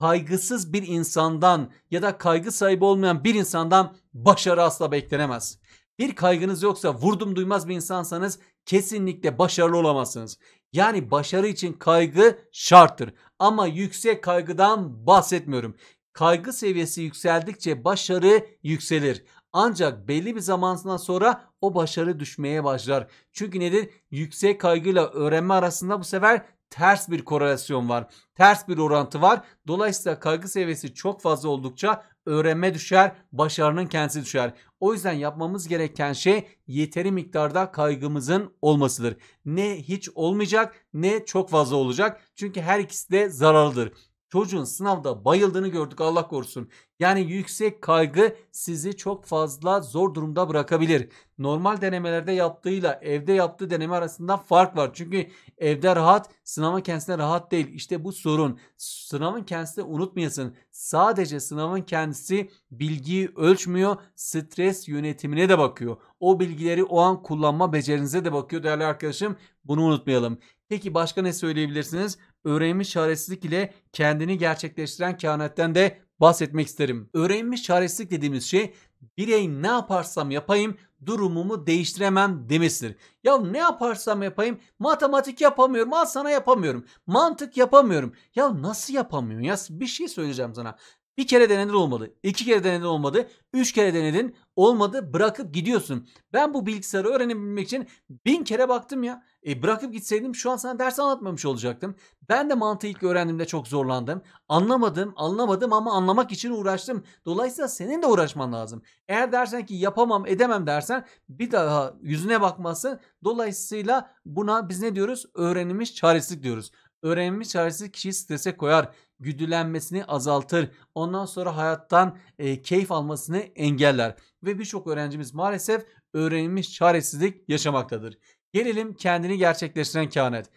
kaygısız bir insandan ya da kaygı sahibi olmayan bir insandan başarı asla beklenemez. Bir kaygınız yoksa vurdum duymaz bir insansanız kesinlikle başarılı olamazsınız. Yani başarı için kaygı şarttır. Ama yüksek kaygıdan bahsetmiyorum. Kaygı seviyesi yükseldikçe başarı yükselir. Ancak belli bir zamandan sonra o başarı düşmeye başlar. Çünkü nedir? Yüksek kaygıyla öğrenme arasında bu sefer ters bir korelasyon var. Ters bir orantı var. Dolayısıyla kaygı seviyesi çok fazla oldukça öğrenme düşer, başarının kendisi düşer. O yüzden yapmamız gereken şey yeteri miktarda kaygımızın olmasıdır. Ne hiç olmayacak ne çok fazla olacak. Çünkü her ikisi de zararlıdır çocuğun sınavda bayıldığını gördük Allah korusun. Yani yüksek kaygı sizi çok fazla zor durumda bırakabilir. Normal denemelerde yaptığıyla evde yaptığı deneme arasında fark var. Çünkü evde rahat, sınavın kendisine rahat değil. İşte bu sorun. Sınavın kendisi unutmayasın. Sadece sınavın kendisi bilgiyi ölçmüyor, stres yönetimine de bakıyor. O bilgileri o an kullanma becerinize de bakıyor değerli arkadaşım. Bunu unutmayalım. Peki başka ne söyleyebilirsiniz? Öğrenmiş çaresizlik ile kendini gerçekleştiren kehanetten de bahsetmek isterim. Öğrenmiş çaresizlik dediğimiz şey birey ne yaparsam yapayım durumumu değiştiremem demesidir. Ya ne yaparsam yapayım matematik yapamıyorum al sana yapamıyorum. Mantık yapamıyorum. Ya nasıl yapamıyorum? ya bir şey söyleyeceğim sana. Bir kere denedin olmadı. İki kere denedin olmadı. Üç kere denedin olmadı. Bırakıp gidiyorsun. Ben bu bilgisayarı öğrenebilmek için bin kere baktım ya. E bırakıp gitseydim şu an sana ders anlatmamış olacaktım. Ben de mantığı ilk öğrendiğimde çok zorlandım. Anlamadım, anlamadım ama anlamak için uğraştım. Dolayısıyla senin de uğraşman lazım. Eğer dersen ki yapamam, edemem dersen bir daha yüzüne bakmazsın. Dolayısıyla buna biz ne diyoruz? Öğrenilmiş çaresizlik diyoruz. Öğrenilmiş çaresiz kişiyi strese koyar, güdülenmesini azaltır. Ondan sonra hayattan e, keyif almasını engeller. Ve birçok öğrencimiz maalesef öğrenilmiş çaresizlik yaşamaktadır. Gelelim kendini gerçekleştiren kehanet.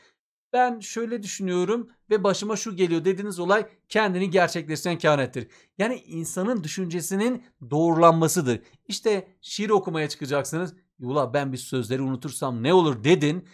Ben şöyle düşünüyorum ve başıma şu geliyor dediğiniz olay kendini gerçekleştiren kehanettir. Yani insanın düşüncesinin doğrulanmasıdır. İşte şiir okumaya çıkacaksınız. Ula ben bir sözleri unutursam ne olur dedin.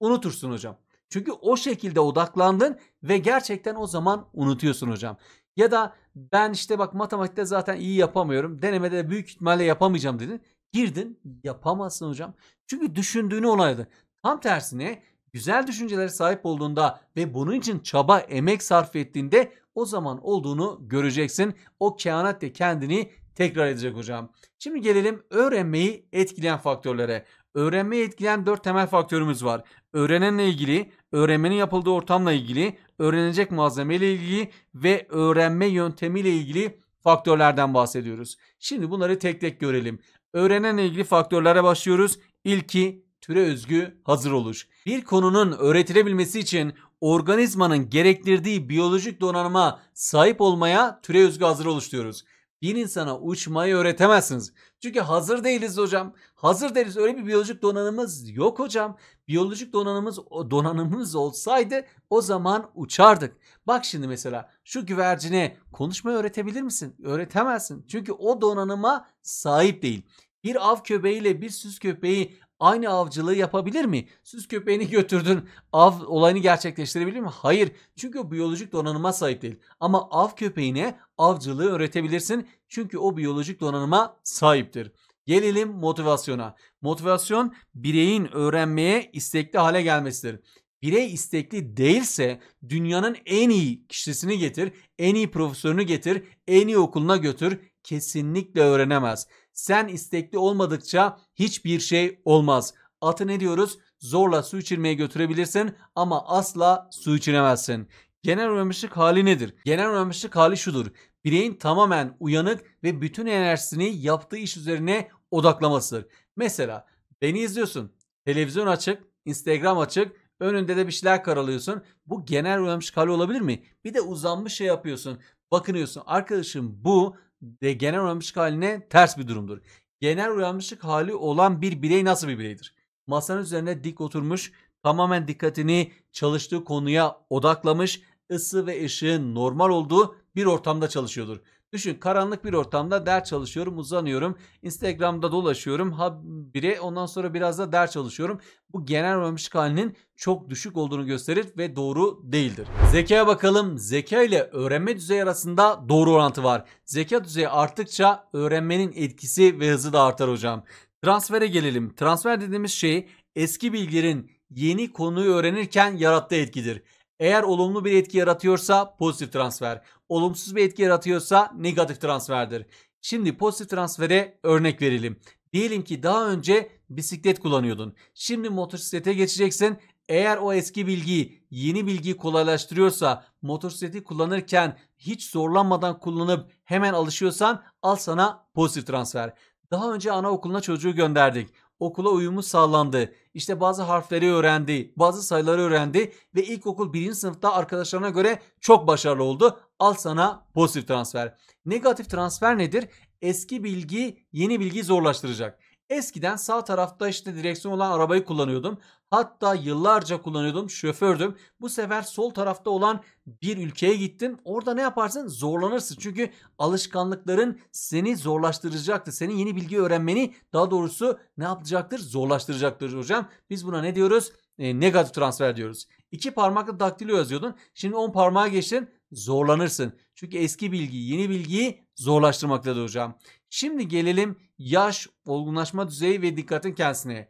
Unutursun hocam. Çünkü o şekilde odaklandın ve gerçekten o zaman unutuyorsun hocam. Ya da ben işte bak matematikte zaten iyi yapamıyorum. Denemede de büyük ihtimalle yapamayacağım dedin. Girdin yapamazsın hocam. Çünkü düşündüğünü onayladın. Tam tersine güzel düşüncelere sahip olduğunda ve bunun için çaba, emek sarf ettiğinde o zaman olduğunu göreceksin. O kehanat de kendini tekrar edecek hocam. Şimdi gelelim öğrenmeyi etkileyen faktörlere. Öğrenmeyi etkileyen 4 temel faktörümüz var. Öğrenenle ilgili, öğrenmenin yapıldığı ortamla ilgili, öğrenecek malzeme ile ilgili ve öğrenme yöntemi ile ilgili faktörlerden bahsediyoruz. Şimdi bunları tek tek görelim. Öğrenenle ilgili faktörlere başlıyoruz. İlki türe özgü hazır oluş. Bir konunun öğretilebilmesi için organizmanın gerektirdiği biyolojik donanıma sahip olmaya türe özgü hazır oluş diyoruz bir insana uçmayı öğretemezsiniz. Çünkü hazır değiliz hocam. Hazır değiliz. Öyle bir biyolojik donanımız yok hocam. Biyolojik donanımız donanımımız olsaydı o zaman uçardık. Bak şimdi mesela şu güvercine konuşmayı öğretebilir misin? Öğretemezsin. Çünkü o donanıma sahip değil. Bir av köpeğiyle bir süs köpeği aynı avcılığı yapabilir mi? Süs köpeğini [LAUGHS] götürdün av olayını gerçekleştirebilir mi? Hayır çünkü o biyolojik donanıma sahip değil. Ama av köpeğine avcılığı öğretebilirsin çünkü o biyolojik donanıma sahiptir. Gelelim motivasyona. Motivasyon bireyin öğrenmeye istekli hale gelmesidir birey istekli değilse dünyanın en iyi kişisini getir, en iyi profesörünü getir, en iyi okuluna götür, kesinlikle öğrenemez. Sen istekli olmadıkça hiçbir şey olmaz. Atı ne diyoruz? Zorla su içirmeye götürebilirsin ama asla su içiremezsin. Genel uyanmışlık hali nedir? Genel uyanmışlık hali şudur. Bireyin tamamen uyanık ve bütün enerjisini yaptığı iş üzerine odaklamasıdır. Mesela beni izliyorsun. Televizyon açık, Instagram açık, önünde de bir şeyler karalıyorsun. Bu genel uyanmışlık hali olabilir mi? Bir de uzanmış şey yapıyorsun. Bakınıyorsun arkadaşım bu de genel uyanmışlık haline ters bir durumdur. Genel uyanmışlık hali olan bir birey nasıl bir bireydir? Masanın üzerine dik oturmuş, tamamen dikkatini çalıştığı konuya odaklamış, ısı ve ışığın normal olduğu bir ortamda çalışıyordur. Düşün karanlık bir ortamda ders çalışıyorum, uzanıyorum. Instagram'da dolaşıyorum. Ha bire ondan sonra biraz da ders çalışıyorum. Bu genel vermişlik halinin çok düşük olduğunu gösterir ve doğru değildir. Zekaya bakalım. Zeka ile öğrenme düzeyi arasında doğru orantı var. Zeka düzeyi arttıkça öğrenmenin etkisi ve hızı da artar hocam. Transfere gelelim. Transfer dediğimiz şey eski bilgilerin yeni konuyu öğrenirken yarattığı etkidir. Eğer olumlu bir etki yaratıyorsa pozitif transfer olumsuz bir etki yaratıyorsa negatif transferdir. Şimdi pozitif transfere örnek verelim. Diyelim ki daha önce bisiklet kullanıyordun. Şimdi motosiklete geçeceksin. Eğer o eski bilgiyi yeni bilgiyi kolaylaştırıyorsa motosikleti kullanırken hiç zorlanmadan kullanıp hemen alışıyorsan al sana pozitif transfer. Daha önce anaokuluna çocuğu gönderdik. Okula uyumu sağlandı. İşte bazı harfleri öğrendi, bazı sayıları öğrendi ve ilkokul birinci sınıfta arkadaşlarına göre çok başarılı oldu. Al sana pozitif transfer. Negatif transfer nedir? Eski bilgi yeni bilgiyi zorlaştıracak. Eskiden sağ tarafta işte direksiyon olan arabayı kullanıyordum. Hatta yıllarca kullanıyordum. Şofördüm. Bu sefer sol tarafta olan bir ülkeye gittim. Orada ne yaparsın? Zorlanırsın. Çünkü alışkanlıkların seni zorlaştıracaktır. Senin yeni bilgi öğrenmeni daha doğrusu ne yapacaktır? Zorlaştıracaktır hocam. Biz buna ne diyoruz? E, negatif transfer diyoruz. İki parmakla daktilo yazıyordun. Şimdi on parmağa geçtin zorlanırsın. Çünkü eski bilgiyi, yeni bilgiyi zorlaştırmaktadır hocam. Şimdi gelelim yaş, olgunlaşma düzeyi ve dikkatin kendisine.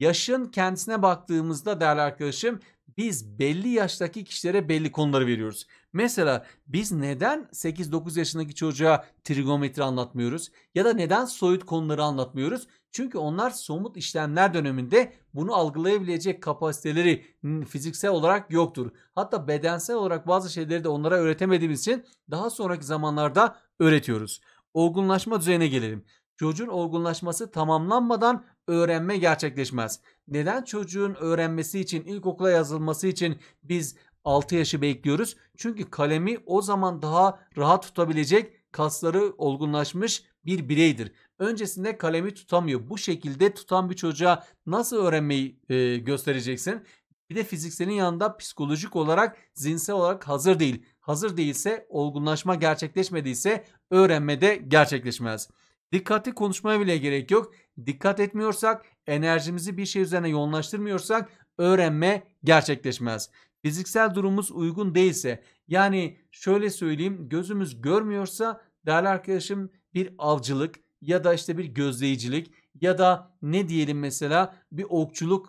Yaşın kendisine baktığımızda değerli arkadaşım biz belli yaştaki kişilere belli konuları veriyoruz. Mesela biz neden 8-9 yaşındaki çocuğa trigonometri anlatmıyoruz? Ya da neden soyut konuları anlatmıyoruz? Çünkü onlar somut işlemler döneminde bunu algılayabilecek kapasiteleri fiziksel olarak yoktur. Hatta bedensel olarak bazı şeyleri de onlara öğretemediğimiz için daha sonraki zamanlarda öğretiyoruz. Olgunlaşma düzeyine gelelim. Çocuğun olgunlaşması tamamlanmadan öğrenme gerçekleşmez. Neden çocuğun öğrenmesi için, ilkokula yazılması için biz 6 yaşı bekliyoruz? Çünkü kalemi o zaman daha rahat tutabilecek kasları olgunlaşmış bir bireydir öncesinde kalemi tutamıyor. Bu şekilde tutan bir çocuğa nasıl öğrenmeyi e, göstereceksin? Bir de fizikselin yanında psikolojik olarak, zihinsel olarak hazır değil. Hazır değilse, olgunlaşma gerçekleşmediyse öğrenme de gerçekleşmez. Dikkatli konuşmaya bile gerek yok. Dikkat etmiyorsak, enerjimizi bir şey üzerine yoğunlaştırmıyorsak öğrenme gerçekleşmez. Fiziksel durumumuz uygun değilse, yani şöyle söyleyeyim, gözümüz görmüyorsa değerli arkadaşım bir avcılık, ya da işte bir gözleyicilik ya da ne diyelim mesela bir okçuluk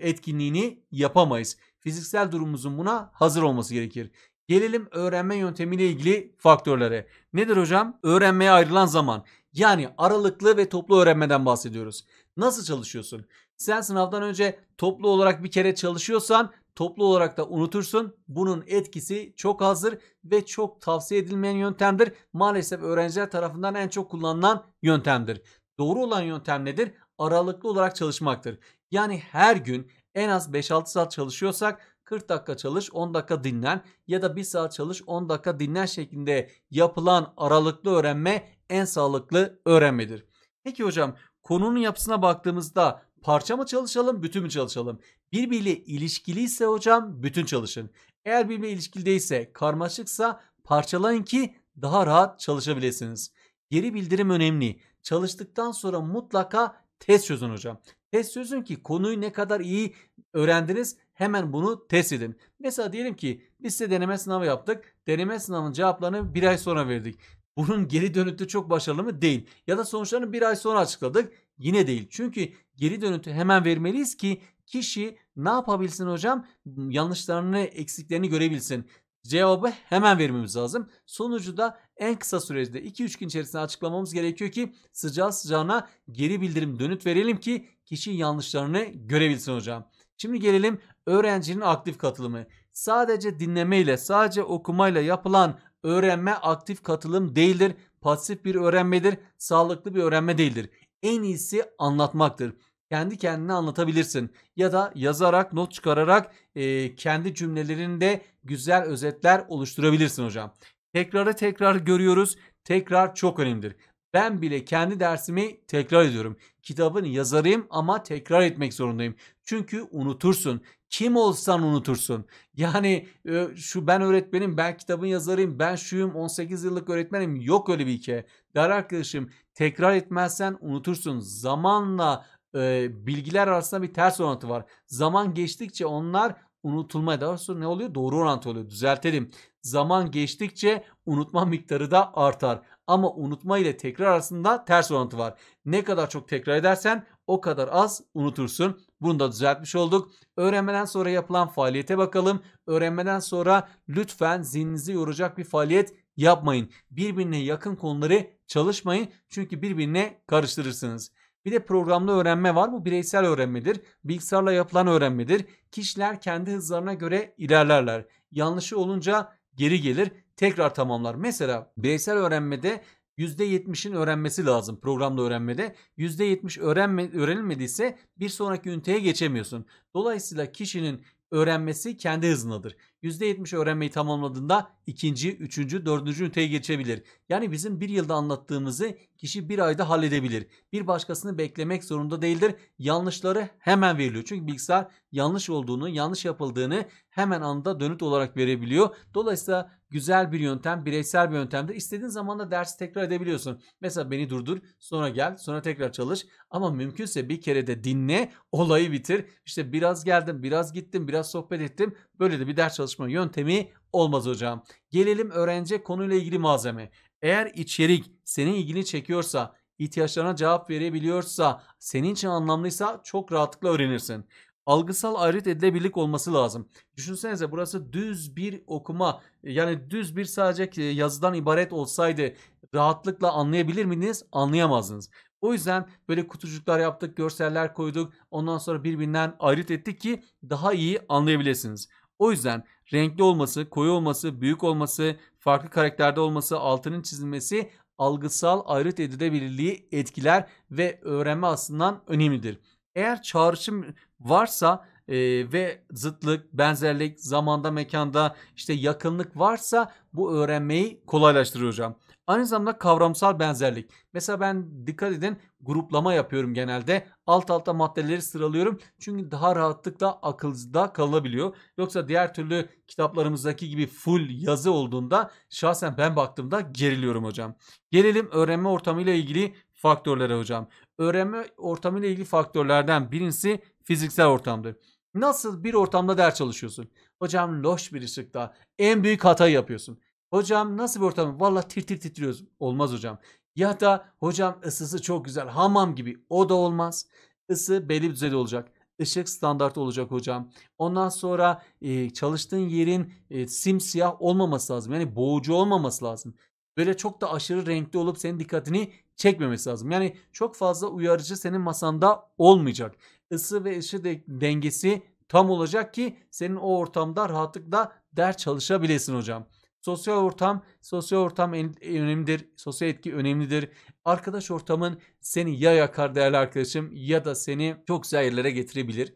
etkinliğini yapamayız. Fiziksel durumumuzun buna hazır olması gerekir. Gelelim öğrenme yöntemiyle ilgili faktörlere. Nedir hocam? Öğrenmeye ayrılan zaman. Yani aralıklı ve toplu öğrenmeden bahsediyoruz. Nasıl çalışıyorsun? Sen sınavdan önce toplu olarak bir kere çalışıyorsan toplu olarak da unutursun. Bunun etkisi çok azdır ve çok tavsiye edilmeyen yöntemdir. Maalesef öğrenciler tarafından en çok kullanılan yöntemdir. Doğru olan yöntem nedir? Aralıklı olarak çalışmaktır. Yani her gün en az 5-6 saat çalışıyorsak 40 dakika çalış 10 dakika dinlen ya da 1 saat çalış 10 dakika dinlen şeklinde yapılan aralıklı öğrenme en sağlıklı öğrenmedir. Peki hocam konunun yapısına baktığımızda Parça mı çalışalım, bütün mü çalışalım? Birbiriyle ilişkiliyse hocam bütün çalışın. Eğer birbiriyle değilse, karmaşıksa parçalayın ki daha rahat çalışabilirsiniz. Geri bildirim önemli. Çalıştıktan sonra mutlaka test çözün hocam. Test çözün ki konuyu ne kadar iyi öğrendiniz hemen bunu test edin. Mesela diyelim ki biz size deneme sınavı yaptık. Deneme sınavının cevaplarını bir ay sonra verdik. Bunun geri dönütü çok başarılı mı? Değil. Ya da sonuçlarını bir ay sonra açıkladık. Yine değil. Çünkü geri dönütü hemen vermeliyiz ki kişi ne yapabilsin hocam? Yanlışlarını, eksiklerini görebilsin. Cevabı hemen vermemiz lazım. Sonucu da en kısa sürede 2-3 gün içerisinde açıklamamız gerekiyor ki sıcağı sıcağına geri bildirim dönüt verelim ki kişi yanlışlarını görebilsin hocam. Şimdi gelelim öğrencinin aktif katılımı. Sadece dinlemeyle, sadece okumayla yapılan öğrenme aktif katılım değildir. Pasif bir öğrenmedir, sağlıklı bir öğrenme değildir en iyisi anlatmaktır. Kendi kendine anlatabilirsin ya da yazarak, not çıkararak e, kendi cümlelerinde güzel özetler oluşturabilirsin hocam. Tekrarı tekrar görüyoruz. Tekrar çok önemlidir. Ben bile kendi dersimi tekrar ediyorum. Kitabın yazarıyım ama tekrar etmek zorundayım. Çünkü unutursun. Kim olsan unutursun. Yani şu ben öğretmenim, ben kitabın yazarıyım, ben şuyum, 18 yıllık öğretmenim. Yok öyle bir hikaye. Değerli arkadaşım tekrar etmezsen unutursun. Zamanla e, bilgiler arasında bir ters orantı var. Zaman geçtikçe onlar unutulmaya daha sonra ne oluyor? Doğru orantı oluyor. Düzeltelim. Zaman geçtikçe unutma miktarı da artar. Ama unutma ile tekrar arasında ters orantı var. Ne kadar çok tekrar edersen o kadar az unutursun. Bunu da düzeltmiş olduk. Öğrenmeden sonra yapılan faaliyete bakalım. Öğrenmeden sonra lütfen zihninizi yoracak bir faaliyet yapmayın. Birbirine yakın konuları çalışmayın çünkü birbirine karıştırırsınız. Bir de programlı öğrenme var. Bu bireysel öğrenmedir. Bilgisayarla yapılan öğrenmedir. Kişiler kendi hızlarına göre ilerlerler. Yanlışı olunca geri gelir, tekrar tamamlar. Mesela bireysel öğrenmede %70'in öğrenmesi lazım programlı öğrenmede. %70 öğrenme, öğrenilmediyse bir sonraki üniteye geçemiyorsun. Dolayısıyla kişinin öğrenmesi kendi hızındadır. %70 öğrenmeyi tamamladığında ikinci, üçüncü, dördüncü üniteye geçebilir. Yani bizim bir yılda anlattığımızı kişi bir ayda halledebilir. Bir başkasını beklemek zorunda değildir. Yanlışları hemen veriliyor. Çünkü bilgisayar yanlış olduğunu, yanlış yapıldığını hemen anda dönüt olarak verebiliyor. Dolayısıyla güzel bir yöntem, bireysel bir yöntemdir. İstediğin zaman da dersi tekrar edebiliyorsun. Mesela beni durdur, sonra gel, sonra tekrar çalış. Ama mümkünse bir kere de dinle, olayı bitir. İşte biraz geldim, biraz gittim, biraz sohbet ettim. Böyle de bir ders çalışma yöntemi olmaz hocam. Gelelim öğrenci konuyla ilgili malzeme. Eğer içerik senin ilgini çekiyorsa, ihtiyaçlarına cevap verebiliyorsa, senin için anlamlıysa çok rahatlıkla öğrenirsin. Algısal ayrıt edilebilirlik olması lazım. Düşünsenize burası düz bir okuma yani düz bir sadece yazıdan ibaret olsaydı rahatlıkla anlayabilir miydiniz? Anlayamazdınız. O yüzden böyle kutucuklar yaptık, görseller koyduk. Ondan sonra birbirinden ayrıt ettik ki daha iyi anlayabilirsiniz. O yüzden renkli olması, koyu olması, büyük olması, farklı karakterde olması, altının çizilmesi algısal ayrıt edilebilirliği etkiler ve öğrenme aslından önemlidir. Eğer çağrışım varsa e, ve zıtlık, benzerlik, zamanda, mekanda işte yakınlık varsa bu öğrenmeyi kolaylaştırıyor hocam. Aynı zamanda kavramsal benzerlik. Mesela ben dikkat edin gruplama yapıyorum genelde. Alt alta maddeleri sıralıyorum. Çünkü daha rahatlıkla akılda kalabiliyor. Yoksa diğer türlü kitaplarımızdaki gibi full yazı olduğunda şahsen ben baktığımda geriliyorum hocam. Gelelim öğrenme ortamıyla ilgili faktörlere hocam. Öğrenme ortamıyla ilgili faktörlerden birincisi fiziksel ortamdır. Nasıl bir ortamda ders çalışıyorsun? Hocam loş bir ışıkta en büyük hatayı yapıyorsun. Hocam nasıl bir ortam? Valla tir tir titriyoruz. Olmaz hocam. Ya da hocam ısısı çok güzel hamam gibi. O da olmaz. Isı belli bir düzeyde olacak. Işık standartı olacak hocam. Ondan sonra e, çalıştığın yerin e, simsiyah olmaması lazım. Yani boğucu olmaması lazım. Böyle çok da aşırı renkli olup senin dikkatini çekmemesi lazım. Yani çok fazla uyarıcı senin masanda olmayacak. Isı ve ışı de, dengesi tam olacak ki senin o ortamda rahatlıkla ders çalışabilesin hocam. Sosyal ortam, sosyal ortam önemlidir. Sosyal etki önemlidir. Arkadaş ortamın seni ya yakar değerli arkadaşım ya da seni çok güzel yerlere getirebilir.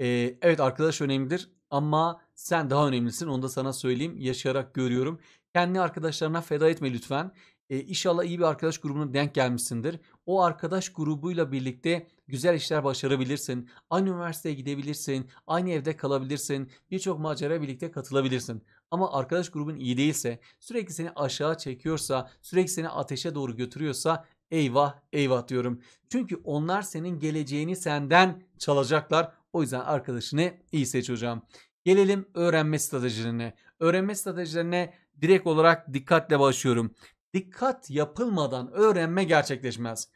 Ee, evet arkadaş önemlidir ama sen daha önemlisin. Onu da sana söyleyeyim. Yaşayarak görüyorum. Kendi arkadaşlarına feda etme lütfen. Ee, inşallah iyi bir arkadaş grubuna denk gelmişsindir. O arkadaş grubuyla birlikte güzel işler başarabilirsin. Aynı üniversiteye gidebilirsin. Aynı evde kalabilirsin. Birçok macera birlikte katılabilirsin. Ama arkadaş grubun iyi değilse, sürekli seni aşağı çekiyorsa, sürekli seni ateşe doğru götürüyorsa eyvah eyvah diyorum. Çünkü onlar senin geleceğini senden çalacaklar. O yüzden arkadaşını iyi seç hocam. Gelelim öğrenme stratejilerine. Öğrenme stratejilerine direkt olarak dikkatle başlıyorum. Dikkat yapılmadan öğrenme gerçekleşmez.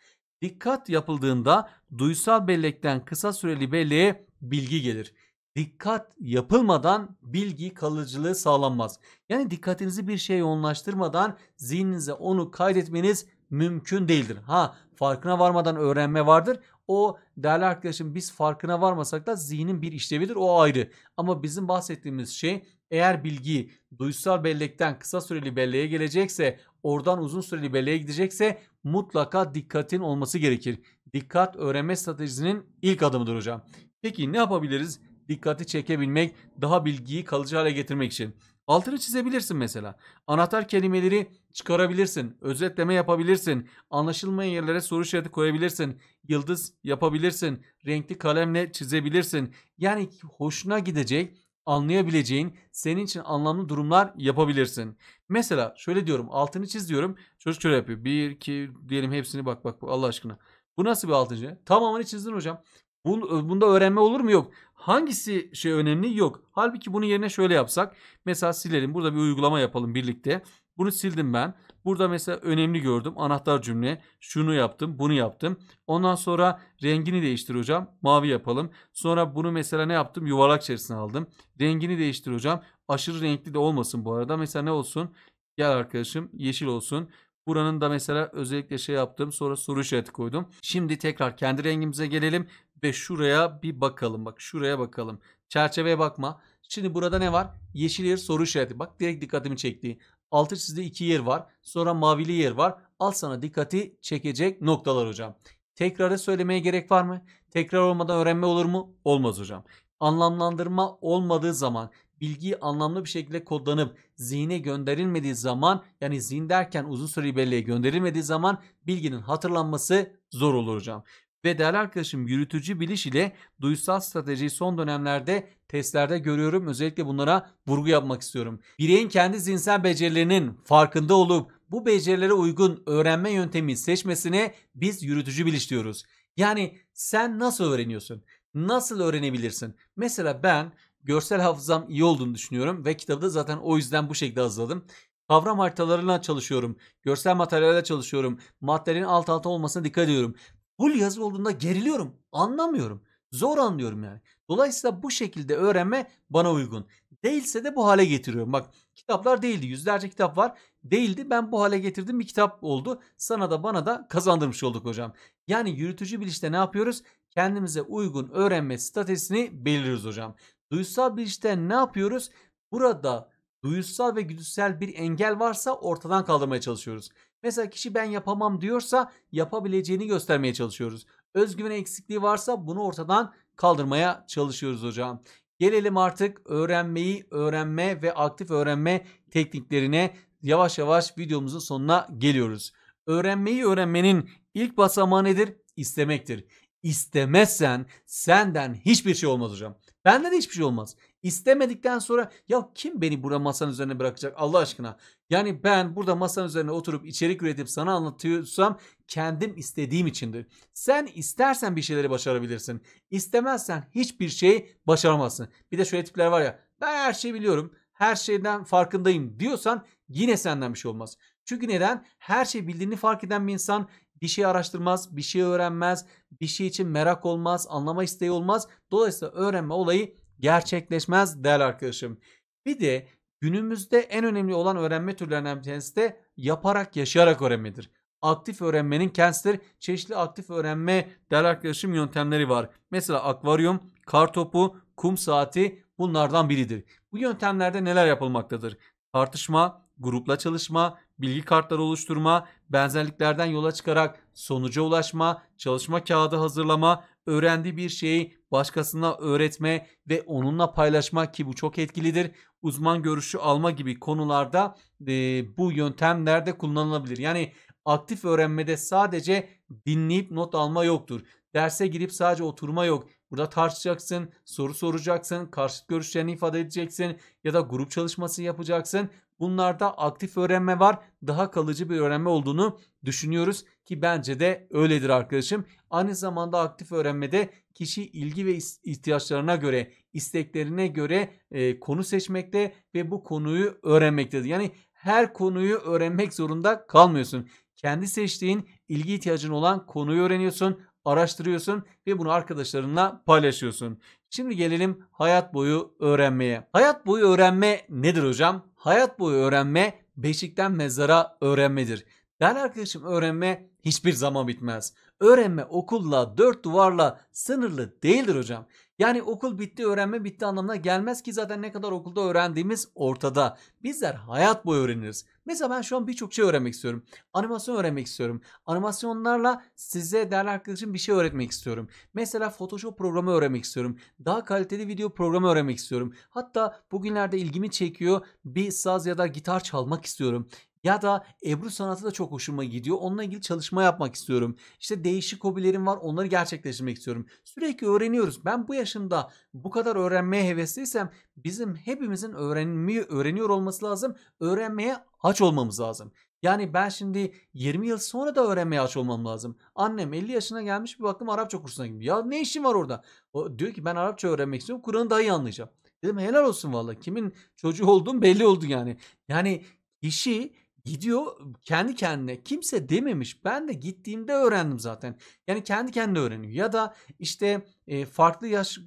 Dikkat yapıldığında duysal bellekten kısa süreli belleğe bilgi gelir dikkat yapılmadan bilgi kalıcılığı sağlanmaz. Yani dikkatinizi bir şeye yoğunlaştırmadan zihninize onu kaydetmeniz mümkün değildir. Ha farkına varmadan öğrenme vardır. O değerli arkadaşım biz farkına varmasak da zihnin bir işlevidir o ayrı. Ama bizim bahsettiğimiz şey eğer bilgi duysal bellekten kısa süreli belleğe gelecekse oradan uzun süreli belleğe gidecekse mutlaka dikkatin olması gerekir. Dikkat öğrenme stratejisinin ilk adımıdır hocam. Peki ne yapabiliriz? dikkati çekebilmek, daha bilgiyi kalıcı hale getirmek için. Altını çizebilirsin mesela. Anahtar kelimeleri çıkarabilirsin. Özetleme yapabilirsin. Anlaşılmayan yerlere soru işareti koyabilirsin. Yıldız yapabilirsin. Renkli kalemle çizebilirsin. Yani hoşuna gidecek, anlayabileceğin, senin için anlamlı durumlar yapabilirsin. Mesela şöyle diyorum. Altını çiz diyorum. Çocuk şöyle yapıyor. Bir, iki diyelim hepsini bak bak Allah aşkına. Bu nasıl bir altıncı? Tamamını çizdin hocam. Bunda öğrenme olur mu? Yok. Hangisi şey önemli? Yok. Halbuki bunun yerine şöyle yapsak. Mesela silelim. Burada bir uygulama yapalım birlikte. Bunu sildim ben. Burada mesela önemli gördüm. Anahtar cümle. Şunu yaptım, bunu yaptım. Ondan sonra rengini değiştir hocam. Mavi yapalım. Sonra bunu mesela ne yaptım? Yuvarlak içerisine aldım. Rengini değiştir hocam. Aşırı renkli de olmasın bu arada. Mesela ne olsun? Gel arkadaşım yeşil olsun. Buranın da mesela özellikle şey yaptım. Sonra soru işareti koydum. Şimdi tekrar kendi rengimize gelelim ve şuraya bir bakalım. Bak şuraya bakalım. Çerçeveye bakma. Şimdi burada ne var? Yeşil yer soru işareti. Bak direkt dikkatimi çekti. Altı çizgide iki yer var. Sonra mavili yer var. Al sana dikkati çekecek noktalar hocam. Tekrarı söylemeye gerek var mı? Tekrar olmadan öğrenme olur mu? Olmaz hocam. Anlamlandırma olmadığı zaman bilgiyi anlamlı bir şekilde kodlanıp zihne gönderilmediği zaman yani zihin derken uzun süreli belleğe gönderilmediği zaman bilginin hatırlanması zor olur hocam ve değerli arkadaşım yürütücü biliş ile duysal stratejiyi son dönemlerde testlerde görüyorum. Özellikle bunlara vurgu yapmak istiyorum. Bireyin kendi zihinsel becerilerinin farkında olup bu becerilere uygun öğrenme yöntemi seçmesine biz yürütücü biliş diyoruz. Yani sen nasıl öğreniyorsun? Nasıl öğrenebilirsin? Mesela ben görsel hafızam iyi olduğunu düşünüyorum ve kitabı da zaten o yüzden bu şekilde hazırladım. Kavram haritalarına çalışıyorum. Görsel materyallerle çalışıyorum. Maddelerin alt alta olmasına dikkat ediyorum. Hul yazı olduğunda geriliyorum. Anlamıyorum. Zor anlıyorum yani. Dolayısıyla bu şekilde öğrenme bana uygun. Değilse de bu hale getiriyorum. Bak kitaplar değildi. Yüzlerce kitap var. Değildi. Ben bu hale getirdim. Bir kitap oldu. Sana da bana da kazandırmış olduk hocam. Yani yürütücü bilişte ne yapıyoruz? Kendimize uygun öğrenme stratejisini belirliyoruz hocam. Duysal bilişte ne yapıyoruz? Burada duysal ve güdüsel bir engel varsa ortadan kaldırmaya çalışıyoruz. Mesela kişi ben yapamam diyorsa yapabileceğini göstermeye çalışıyoruz. Özgüven eksikliği varsa bunu ortadan kaldırmaya çalışıyoruz hocam. Gelelim artık öğrenmeyi, öğrenme ve aktif öğrenme tekniklerine. Yavaş yavaş videomuzun sonuna geliyoruz. Öğrenmeyi öğrenmenin ilk basamağı nedir? İstemektir. İstemezsen senden hiçbir şey olmaz hocam. Benden de hiçbir şey olmaz. İstemedikten sonra ya kim beni burada masanın üzerine bırakacak Allah aşkına? Yani ben burada masanın üzerine oturup içerik üretip sana anlatıyorsam kendim istediğim içindir. Sen istersen bir şeyleri başarabilirsin. İstemezsen hiçbir şeyi başaramazsın. Bir de şöyle tipler var ya ben her şeyi biliyorum her şeyden farkındayım diyorsan yine senden bir şey olmaz. Çünkü neden? Her şey bildiğini fark eden bir insan bir şey araştırmaz, bir şey öğrenmez, bir şey için merak olmaz, anlama isteği olmaz. Dolayısıyla öğrenme olayı gerçekleşmez değerli arkadaşım. Bir de günümüzde en önemli olan öğrenme türlerinden bir tanesi de yaparak yaşayarak öğrenmedir. Aktif öğrenmenin kendisidir. Çeşitli aktif öğrenme değerli arkadaşım yöntemleri var. Mesela akvaryum, kar topu, kum saati bunlardan biridir. Bu yöntemlerde neler yapılmaktadır? Tartışma, grupla çalışma, bilgi kartları oluşturma, benzerliklerden yola çıkarak sonuca ulaşma, çalışma kağıdı hazırlama, öğrendiği bir şeyi başkasına öğretme ve onunla paylaşmak ki bu çok etkilidir. Uzman görüşü alma gibi konularda e, bu yöntemlerde kullanılabilir. Yani aktif öğrenmede sadece dinleyip not alma yoktur. Derse girip sadece oturma yok. Burada tartışacaksın, soru soracaksın, karşıt görüşlerini ifade edeceksin ya da grup çalışması yapacaksın. Bunlarda aktif öğrenme var. Daha kalıcı bir öğrenme olduğunu düşünüyoruz ki bence de öyledir arkadaşım. Aynı zamanda aktif öğrenmede kişi ilgi ve ihtiyaçlarına göre, isteklerine göre e, konu seçmekte ve bu konuyu öğrenmektedir. Yani her konuyu öğrenmek zorunda kalmıyorsun. Kendi seçtiğin ilgi ihtiyacın olan konuyu öğreniyorsun, araştırıyorsun ve bunu arkadaşlarınla paylaşıyorsun. Şimdi gelelim hayat boyu öğrenmeye. Hayat boyu öğrenme nedir hocam? Hayat boyu öğrenme beşikten mezara öğrenmedir. Değerli arkadaşım öğrenme hiçbir zaman bitmez. Öğrenme okulla, dört duvarla sınırlı değildir hocam. Yani okul bitti, öğrenme bitti anlamına gelmez ki zaten ne kadar okulda öğrendiğimiz ortada. Bizler hayat boyu öğreniriz. Mesela ben şu an birçok şey öğrenmek istiyorum. Animasyon öğrenmek istiyorum. Animasyonlarla size değerli arkadaşım bir şey öğretmek istiyorum. Mesela Photoshop programı öğrenmek istiyorum. Daha kaliteli video programı öğrenmek istiyorum. Hatta bugünlerde ilgimi çekiyor bir saz ya da gitar çalmak istiyorum. Ya da Ebru sanatı da çok hoşuma gidiyor. Onunla ilgili çalışma yapmak istiyorum. İşte değişik hobilerim var. Onları gerçekleştirmek istiyorum. Sürekli öğreniyoruz. Ben bu yaşımda bu kadar öğrenmeye hevesliysem bizim hepimizin öğrenmeyi öğreniyor olması lazım. Öğrenmeye aç olmamız lazım. Yani ben şimdi 20 yıl sonra da öğrenmeye aç olmam lazım. Annem 50 yaşına gelmiş bir baktım Arapça kursuna gibi. Ya ne işin var orada? O diyor ki ben Arapça öğrenmek istiyorum. Kur'an'ı daha iyi anlayacağım. Dedim helal olsun valla. Kimin çocuğu olduğum belli oldu yani. Yani kişi gidiyor kendi kendine kimse dememiş ben de gittiğimde öğrendim zaten yani kendi kendine öğreniyor ya da işte e, farklı yaş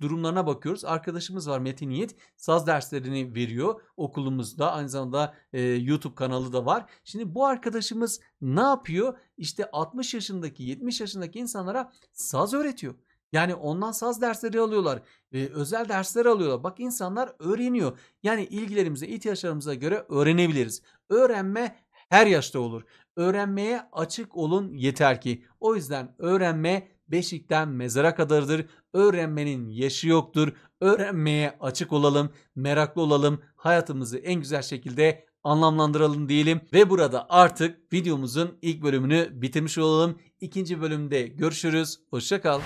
durumlarına bakıyoruz arkadaşımız var Metin Yiğit saz derslerini veriyor okulumuzda aynı zamanda e, YouTube kanalı da var şimdi bu arkadaşımız ne yapıyor işte 60 yaşındaki 70 yaşındaki insanlara saz öğretiyor yani ondan saz dersleri alıyorlar. E, özel dersler alıyorlar. Bak insanlar öğreniyor. Yani ilgilerimize, ihtiyaçlarımıza göre öğrenebiliriz. Öğrenme her yaşta olur. Öğrenmeye açık olun yeter ki. O yüzden öğrenme beşikten mezara kadardır. Öğrenmenin yaşı yoktur. Öğrenmeye açık olalım, meraklı olalım. Hayatımızı en güzel şekilde anlamlandıralım diyelim. Ve burada artık videomuzun ilk bölümünü bitirmiş olalım. İkinci bölümde görüşürüz. Hoşça kal.